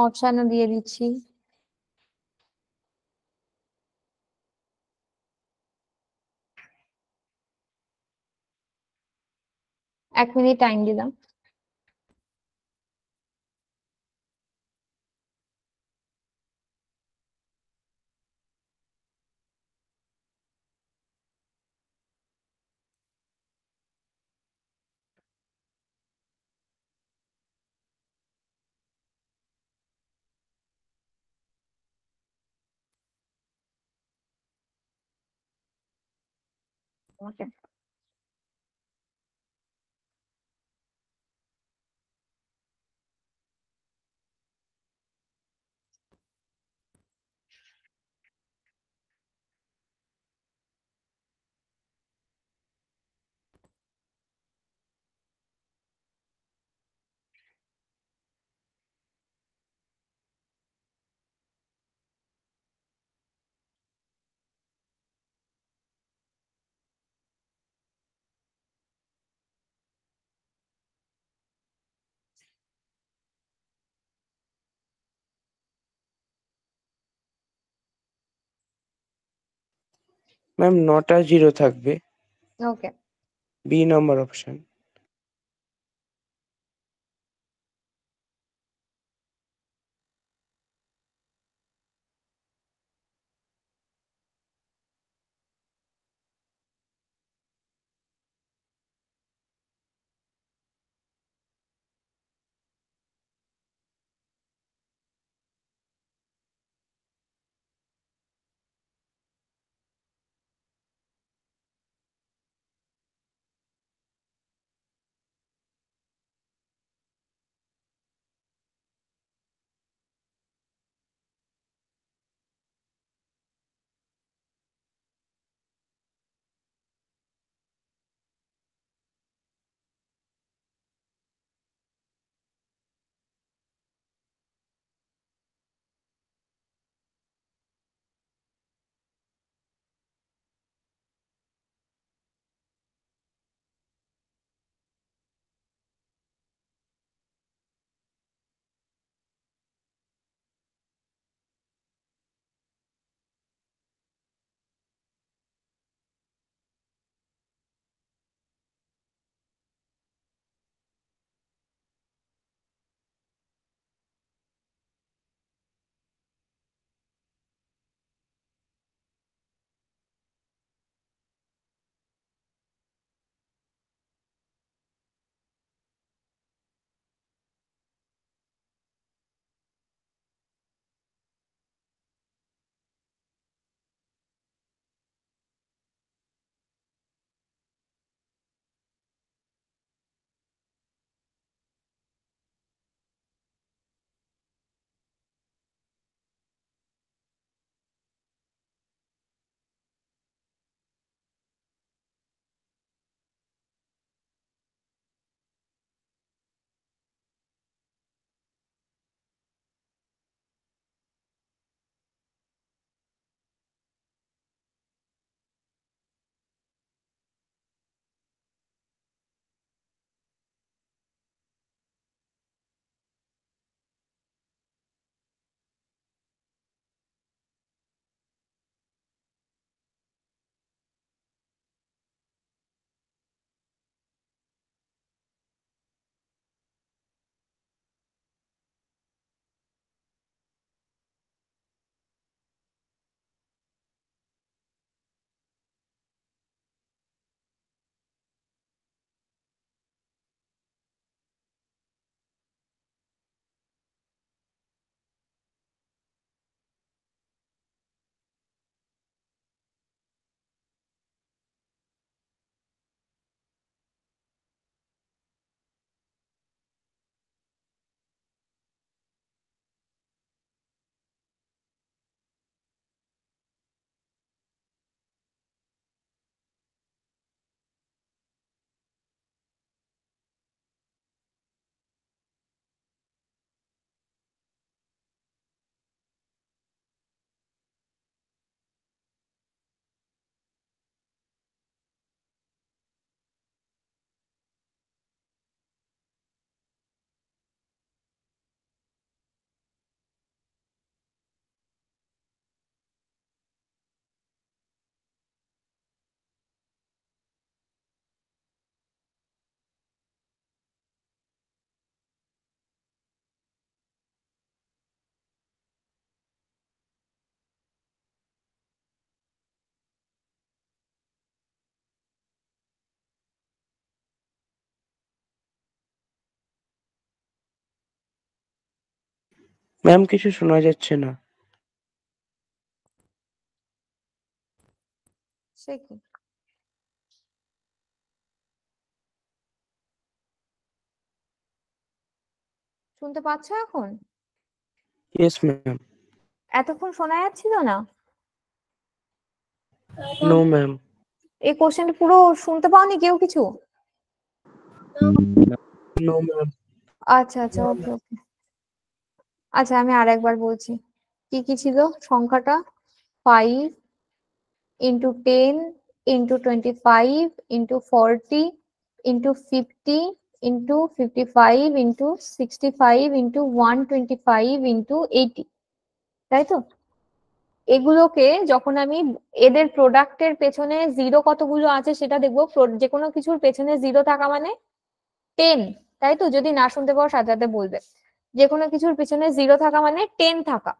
Speaker 1: অপশানও দিয়ে দিচ্ছি এক মিনিট টাইম দিলাম
Speaker 2: 思っ ম্যাম নটা জিরো থাকবে okay B number option ma'am কিছু শোনা যাচ্ছে না
Speaker 1: শুনতে পাচ্ছ এখন
Speaker 2: ইয়েস ম্যাম
Speaker 1: এতক্ষণ শোনা যাচ্ছিল না নো ম্যাম এই কোশ্চেন পুরো শুনতে পাওনি কেউ কিছু নো ম্যাম আচ্ছা আচ্ছা ওকে ওকে আচ্ছা আমি আর একবার বলছি কি কি ছিল সংখ্যাটা five into ten into twenty five into forty into fifty into fifty five into sixty five into one twenty five into eighty তাই তো এগুলোকে যখন আমি এদের প্রোডাক্টের পেছনে জিরো কতগুলো আছে সেটা দেখবো যে কোনো কিছুর পেছনে জিরো থাকা মানে টেন তাই তো যদি না শুনতে পাওয়া সাজাতে বলবে যে কোনো কিছুর পিছনে জিরো থাকা মানে টেন থাকা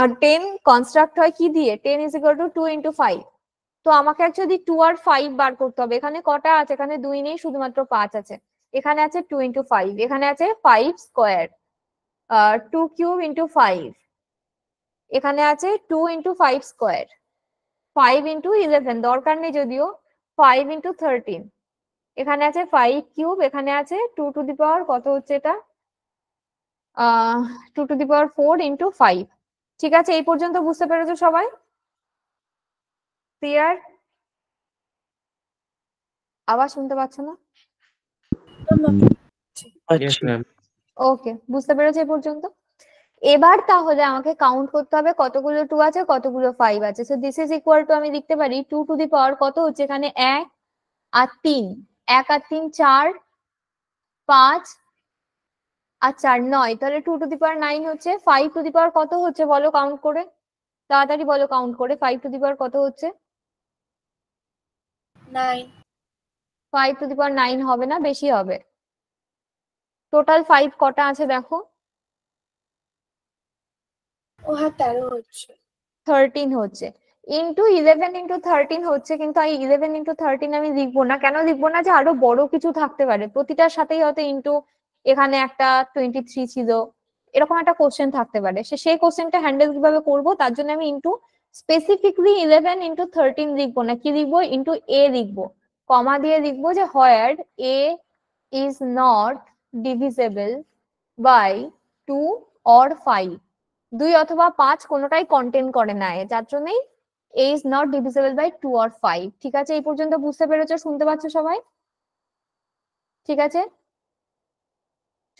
Speaker 1: আর টেন কনস্ট্রাক্ট হয় কি দিয়ে ten is equal to two into five তো আমাকে যদি টু আর ফাইভ বার করতে হবে এখানে কটা আছে এখানে দুই নেই শুধুমাত্র পাঁচ আছে এখানে আছে টু ইন্টু ফাইভ এখানে আছে five square two cube into five এখানে আছে two into five square five into eleven দরকার নেই যদিও ফাইভ ইন্টু থার্টিন এখানে আছে ফাইভ কিউব এখানে আছে টু টু দি পাওয়ার কত হচ্ছে এটা two to the power four into five ঠিক আছে এই পর্যন্ত বুঝতে পেরেছো সবাই ক্লিয়ার আবার শুনতে পাচ্ছ না ওকে বুঝতে পেরেছো এই পর্যন্ত এবার তাহলে আমাকে কাউন্ট করতে হবে কতগুলো টু আছে কতগুলো ফাইভ আছে so this is equal to আমি লিখতে পারি টু টু দি পাওয়ার কত হচ্ছে এখানে এক আর তিন এক আর তিন চার পাঁচ আচ্ছা আর নয় তাহলে two to the power nine হচ্ছে ফাইভ টু দি পাওয়ার কত হচ্ছে বলো কাউন্ট করে তাড়াতাড়ি বলো কাউন্ট করে ফাইভ টু দি পাওয়ার কত হচ্ছে nine five to the power nine হবে না বেশি হবে টোটাল ফাইভ কটা আছে দেখো ও হ্যাঁ তেরো হচ্ছে থার্টিন হচ্ছে ইন্টু ইলেভেন ইন্টু থার্টিন হচ্ছে কিন্তু এই ইলেভেন ইন্টু থার্টিন আমি লিখবো না কেন লিখবো না যে আরো বড় কিছু থাকতে পারে প্রতিটার সাথেই হয়তো ইন্টু এখানে একটা টোয়েন্টি থ্রি ছিল এরকম একটা কোশ্চেন থাকতে পারে সে সেই কোশ্চেনটা হ্যান্ডেল কিভাবে করবো তার জন্য আমি into specifically eleven into thirteen লিখবো না কি লিখবো ইন্টু এ লিখবো কমা দিয়ে লিখবো যে where a is not divisible by two or five দুই অথবা পাঁচ কোনোটাই কন্টেন্ট করে না যার জন্যই a is not divisible by two or five ঠিক আছে এই পর্যন্ত বুঝতে পেরেছো শুনতে পাচ্ছ সবাই ঠিক আছে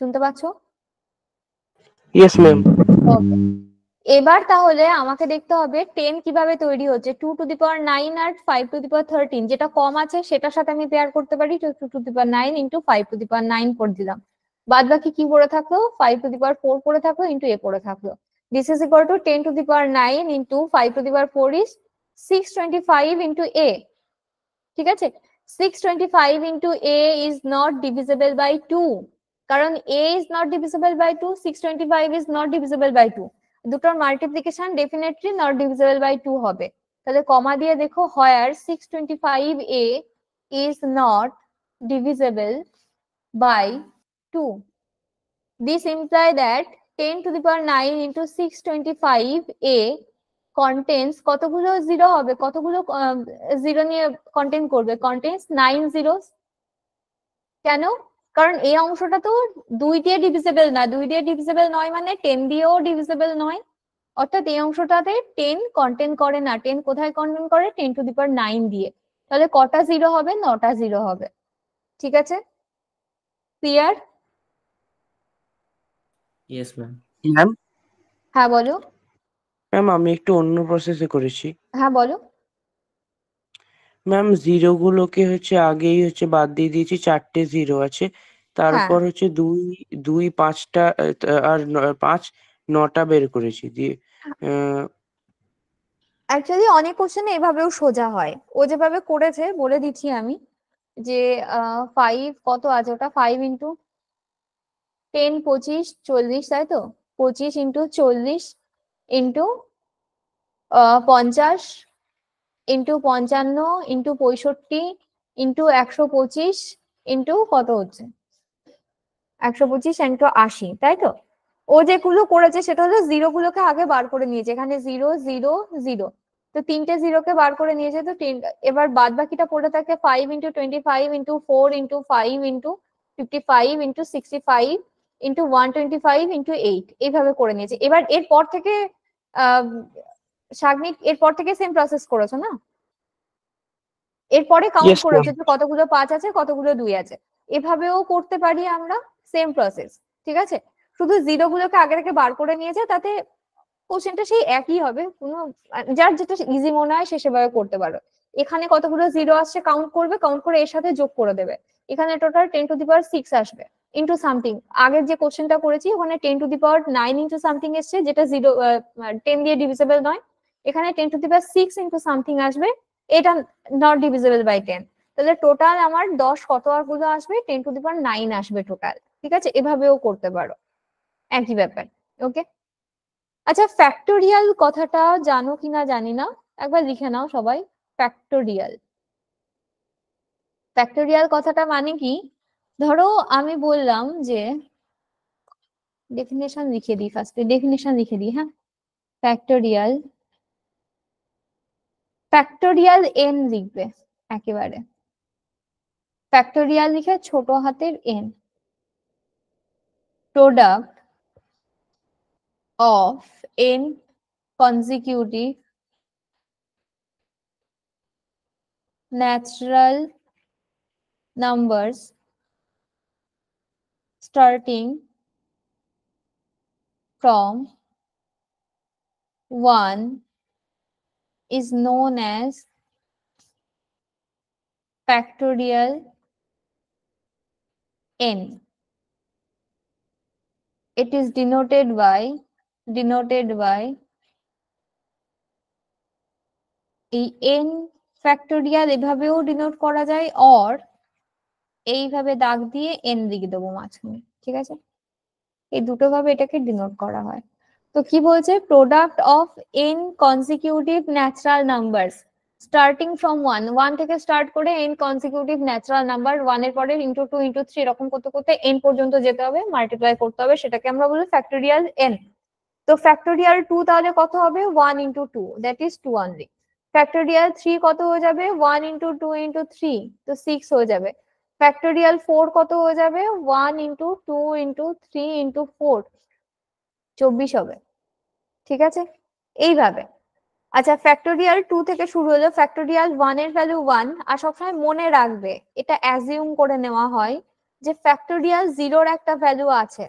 Speaker 1: শুনতে পাচ্ছ ইয়েস ম্যাম এবার তাহলে আমাকে দেখতে হবে টেন কিভাবে তৈরি হচ্ছে two to the power nine আর five to the power thirteen যেটা কম আছে সেটার সাথে আমি পেয়ার করতে পারি two to the power nine into five to the power nine করে দিলাম বাদ বাকি কি পড়ে থাকলো five to the power four পড়ে থাকলো ইন্টু এ পড়ে থাকলো this is equal to ten to the power nine into five to the power four is six twenty five into a ঠিক আছে six twenty five into a is not divisible by two কারণ not is by two six twenty five is not divisible by two দুটোর multiplication definitely not divisible by two হবে তাহলে comma দিয়ে দেখো আর six twenty five a is not divisible by two this imply that ten to the power nine into six twenty five a contains কতগুলো zero হবে কতগুলো zero নিয়ে content করবে কন্টেন্স নাইন জিরো কেন কারণ এই অংশটা তো দুই দিয়ে ডিভিজেবল না দুই দিয়ে ডিভিজেবল নয় মানে টেন দিয়েও ডিভিজেবল নয় অর্থাৎ এই অংশটাতে টেন কন্টেন্ট করে না টেন কোথায় কন্টেন্ট করে ten to the power nine দিয়ে তাহলে কটা জিরো হবে নটা জিরো হবে ঠিক আছে ক্লিয়ার
Speaker 2: ইয়েস ম্যাম ম্যাম হ্যাঁ বলো ম্যাম আমি একটু অন্য প্রসেসে করেছি হ্যাঁ বলো ম্যাম জিরো গুলোকে হচ্ছে আগেই হচ্ছে বাদ দিয়ে দিয়েছি চারটে জিরো আছে হ্যাঁ। তারপর হচ্ছে দুই দুই পাঁচটা আহ, আর পাঁচ নটা বের করেছি দিয়ে আহ,
Speaker 1: অ্যাকচুয়ালি অনেক কোশ্চেন এভাবেও সোজা হয় ও যেভাবে করেছে বলে দিচ্ছি আমি যে ফাইভ কত আছে ওটা ফাইভ ইন্টু টেন পঁচিশ চল্লিশ তাই তো পঁচিশ ইন্টু চল্লিশ ইন্টু পঞ্চাশ ইন্টু পঞ্চান্ন ইন্টু পঁয়ষট্টি ইন্টু একশো পঁচিশ ইন্টু কত হচ্ছে একশো পঁচিশ ইন্টু আশি তাই তো ও যেগুলো করেছে সেটা হলো জিরো গুলোকে আগে বার করে নিয়েছে এখানে জিরো জিরো জিরো তো তিনটে জিরো কে বার করে নিয়েছে তো এবার বাদ বাকিটা পড়ে থাকে five into twenty five into four into five into fifty five into sixty five into one twenty five into eight এইভাবে করে নিয়েছে এবার এরপর থেকে শাগনি এরপর থেকে সেম প্রসেস করেছো না এরপরে কাউন্ট করেছো যে কতগুলো পাঁচ আছে কতগুলো দুই আছে এভাবেও করতে পারি আমরা সেম প্রসেস ঠিক আছে শুধু জিরো গুলোকে আগে থেকে বার করে নিয়ে যায় তাতে কোশ্চেনটা সেই একই হবে কোনো যার যেটা ইজি মনে হয় সে সেভাবে করতে পারো এখানে কতগুলো জিরো আসছে কাউন্ট করবে কাউন্ট করে এর সাথে যোগ করে দেবে এখানে total ten to the power six আসবে ইন্টু সামথিং আগের যে কোশ্চেনটা করেছি ওখানে ten to the power nine into something এসছে যেটা জিরো টেন দিয়ে ডিভিজেবল নয় এখানে ten to the power six into something আসবে এটা নট ডিভিজিবল বাই টেন তাহলে টোটাল আমার দশ কত আর গুলো আসবে ten to the power nine আসবে টোটাল ঠিক আছে এভাবেও করতে পারো একই ব্যাপার ওকে আচ্ছা ফ্যাক্টোরিয়াল কথাটা জানো কিনা জানি না একবার লিখে নাও সবাই ফ্যাক্টোরিয়াল ফ্যাক্টোরিয়াল কথাটা মানে কি ধরো আমি বললাম যে ডেফিনেশন লিখে দিই ফার্স্টে ডেফিনেশন লিখে দিই হ্যাঁ ফ্যাক্টোরিয়াল फैक्टोरियल n लिखबे एक এবারে ফ্যাক্টোরিয়াল লিখা ছোট হাতের n product of n consecutive natural numbers starting from 1 is known as factorial n. It is denoted by denoted by এই n ফ্যাক্টোরিয়াল এভাবেও ডিনোট করা যায় অর এইভাবে দাগ দিয়ে এন লিখে দেবো মাঝখানে ঠিক আছে এই দুটো ভাবে এটাকে ডিনোট করা হয় তো কি বলছে product of n consecutive natural numbers starting from one one থেকে স্টার্ট করে n consecutive natural number one এর পরে ইন্টু টু ইন্টু থ্রি এরকম করতে করতে এন পর্যন্ত যেতে হবে মাল্টিপ্লাই করতে হবে সেটাকে আমরা বলি ফ্যাক্টোরিয়াল এন তো ফ্যাক্টোরিয়াল টু তাহলে কত হবে one into two that is two only factorial three কত হয়ে যাবে one into two into three তো সিক্স হয়ে যাবে ফ্যাক্টোরিয়াল ফোর কত হয়ে যাবে one into two into three into four চব্বিশ হবে ঠিক আছে এইভাবে আচ্ছা ফ্যাক্টোরিয়াল টু থেকে শুরু হলো ফ্যাক্টোরিয়াল ওয়ান এর ভ্যালু ওয়ান আর সবসময় মনে রাখবে এটা অ্যাজিউম করে নেওয়া হয় যে ফ্যাক্টোরিয়াল জিরোর একটা ভ্যালু আছে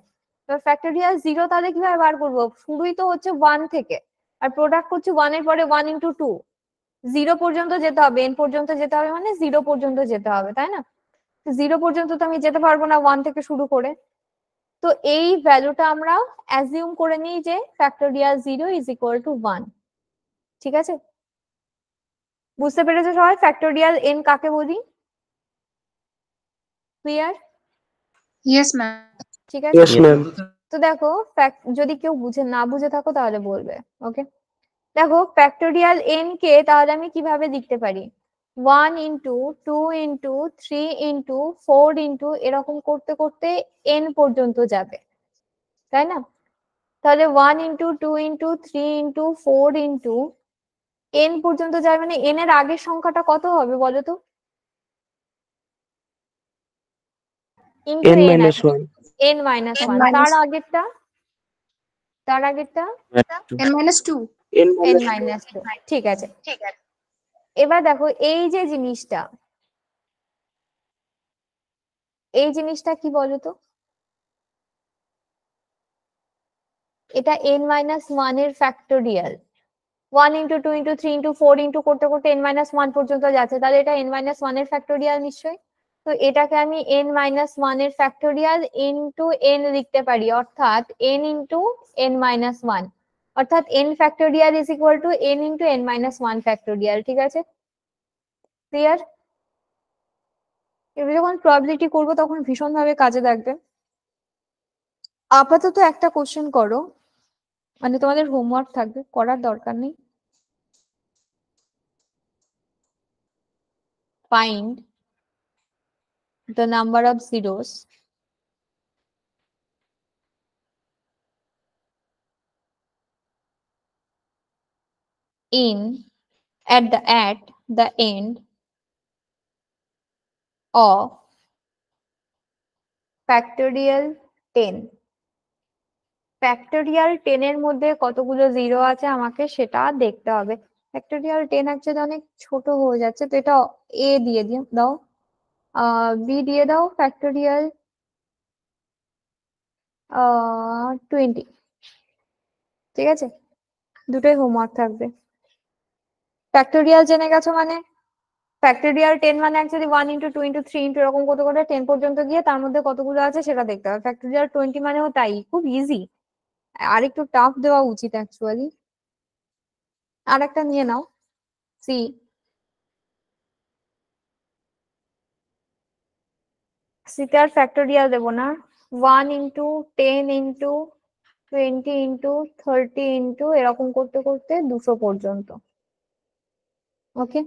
Speaker 1: ফ্যাক্টোরিয়াল জিরো তাহলে কিভাবে বার করবো শুরুই তো হচ্ছে ওয়ান থেকে আর প্রোডাক্ট করছে ওয়ান এর পরে ওয়ান ইন্টু টু জিরো পর্যন্ত যেতে হবে এন পর্যন্ত যেতে হবে মানে জিরো পর্যন্ত যেতে হবে তাই না জিরো পর্যন্ত তো আমি যেতে পারবো না ওয়ান থেকে শুরু করে তো এই ভ্যালুটা আমরা অ্যাজিউম করে নিই যে factorial zero is equal to one ঠিক আছে বুঝতে পেরেছো সবাই ফ্যাক্টোরিয়াল এন কাকে বলি ক্লিয়ার ইয়েস ম্যাম ঠিক আছে তো দেখো যদি কেউ বুঝে না বুঝে থাকো তাহলে বলবে ওকে দেখো ফ্যাক্টোরিয়াল এন কে তাহলে আমি কিভাবে লিখতে পারি one into two into three into four into এরকম করতে করতে এন পর্যন্ত যাবে তাই না তাহলে one into two into three into four into n পর্যন্ত যায় মানে এন এর আগের সংখ্যাটা কত হবে বলো তো এন মাইনাস ওয়ান তার আগেরটা তার আগেরটা n two n minus two ঠিক আছে ঠিক আছে এবার দেখো এই যে জিনিসটা এই জিনিসটা কি বলতো এটা এন মাইনাস ওয়ান এর factorial one into two into three into four into করতে করতে এন মাইনাস ওয়ান পর্যন্ত যাচ্ছে তাহলে এটা এন মাইনাস ওয়ান এর ফ্যাক্টোরিয়াল নিশ্চয়ই তো এটাকে আমি এন মাইনাস ওয়ান এর ফ্যাক্টোরিয়াল ইন্টু এন লিখতে পারি অর্থাৎ n into n minus one অর্থাৎ n factorial is equal to n into n minus one factorial ঠিক আছে ক্লিয়ার এবার যখন প্রবাবিলিটি করব তখন ভীষণভাবে কাজে লাগবে আপাতত একটা কোশ্চেন করো মানে তোমাদের হোমওয়ার্ক থাকবে করার দরকার নেই find the number of zeros in at the at the end of factorial 10 factorial 10 এর মধ্যে কতগুলো জিরো আছে আমাকে সেটা দেখতে হবে ফ্যাক্টোরিয়াল টেন অ্যাকচুয়ালি অনেক ছোট হয়ে যাচ্ছে তো এটা এ দিয়ে দিয়ে দাও b দিয়ে দাও factorial টোয়েন্টি ঠিক আছে দুটোই হোমওয়ার্ক থাকবে ফ্যাক্টোরিয়াল জেনে গেছো মানে ফ্যাক্টোরিয়াল টেন মানে actually one into two into three into এরকম কত করে টেন পর্যন্ত গিয়ে তার মধ্যে কতগুলো আছে সেটা দেখতে হবে ফ্যাক্টোরিয়াল টোয়েন্টি মানেও তাই খুব ইজি আর একটু টাফ দেওয়া উচিত অ্যাকচুয়ালি আর একটা নিয়ে নাও সি সিতে আর ফ্যাক্টোরিয়াল দেবো না one into ten into twenty into thirty into এরকম করতে করতে দুশো পর্যন্ত ওকে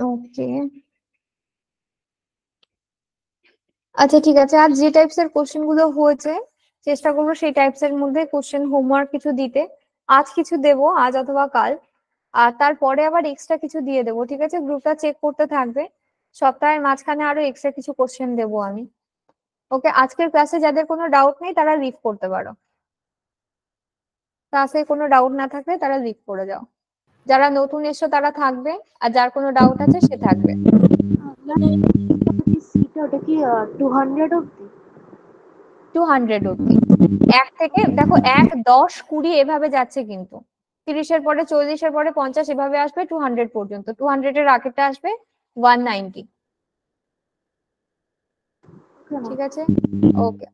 Speaker 1: ওকে আচ্ছা ঠিক আছে আর যে টাইপস এর কোশ্চেন গুলো হয়েছে চেষ্টা করবো সেই টাইপস এর মধ্যে কোশ্চেন হোমওয়ার্ক কিছু দিতে আজ কিছু দেব আজ অথবা কাল আর তারপরে আবার এক্সট্রা কিছু দিয়ে দেবো ঠিক আছে গ্রুপটা চেক করতে থাকবে সপ্তাহের মাঝখানে আরো এক্সট্রা কিছু কোশ্চেন দেবো আমি ওকে আজকের ক্লাসে যাদের কোনো ডাউট নেই তারা লিভ করতে পারো ক্লাসে কোনো ডাউট না থাকলে তারা লিড করে যাও যারা নতুন এসো তারা থাকবে আর যার কোনো ডাউট আছে সে থাকবে টু হান্ড্রেড অব্দি টু হান্ড্রেড অব্দি এক থেকে দেখো এক দশ কুড়ি এভাবে যাচ্ছে কিন্তু তিরিশের পরে চল্লিশের পরে পঞ্চাশ এভাবে আসবে টু হান্ড্রেড পর্যন্ত টু হান্ড্রেড এর আগেরটা আসবে ওয়ান নাইনটি ঠিক আছে ওকে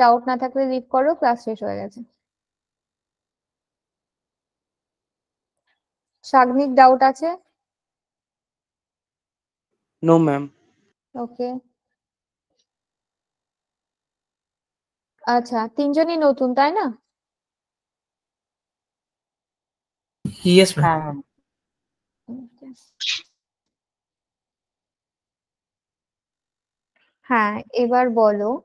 Speaker 1: ডাউট না থাকলে লিভ করো ক্লাস শেষ হয়ে গেছে শাগনিক ডাউট আছে নো ম্যাম ওকে আচ্ছা তিনজনই নতুন তাই না ইয়েস ম্যাম হ্যাঁ।, হ্যাঁ এবার বলো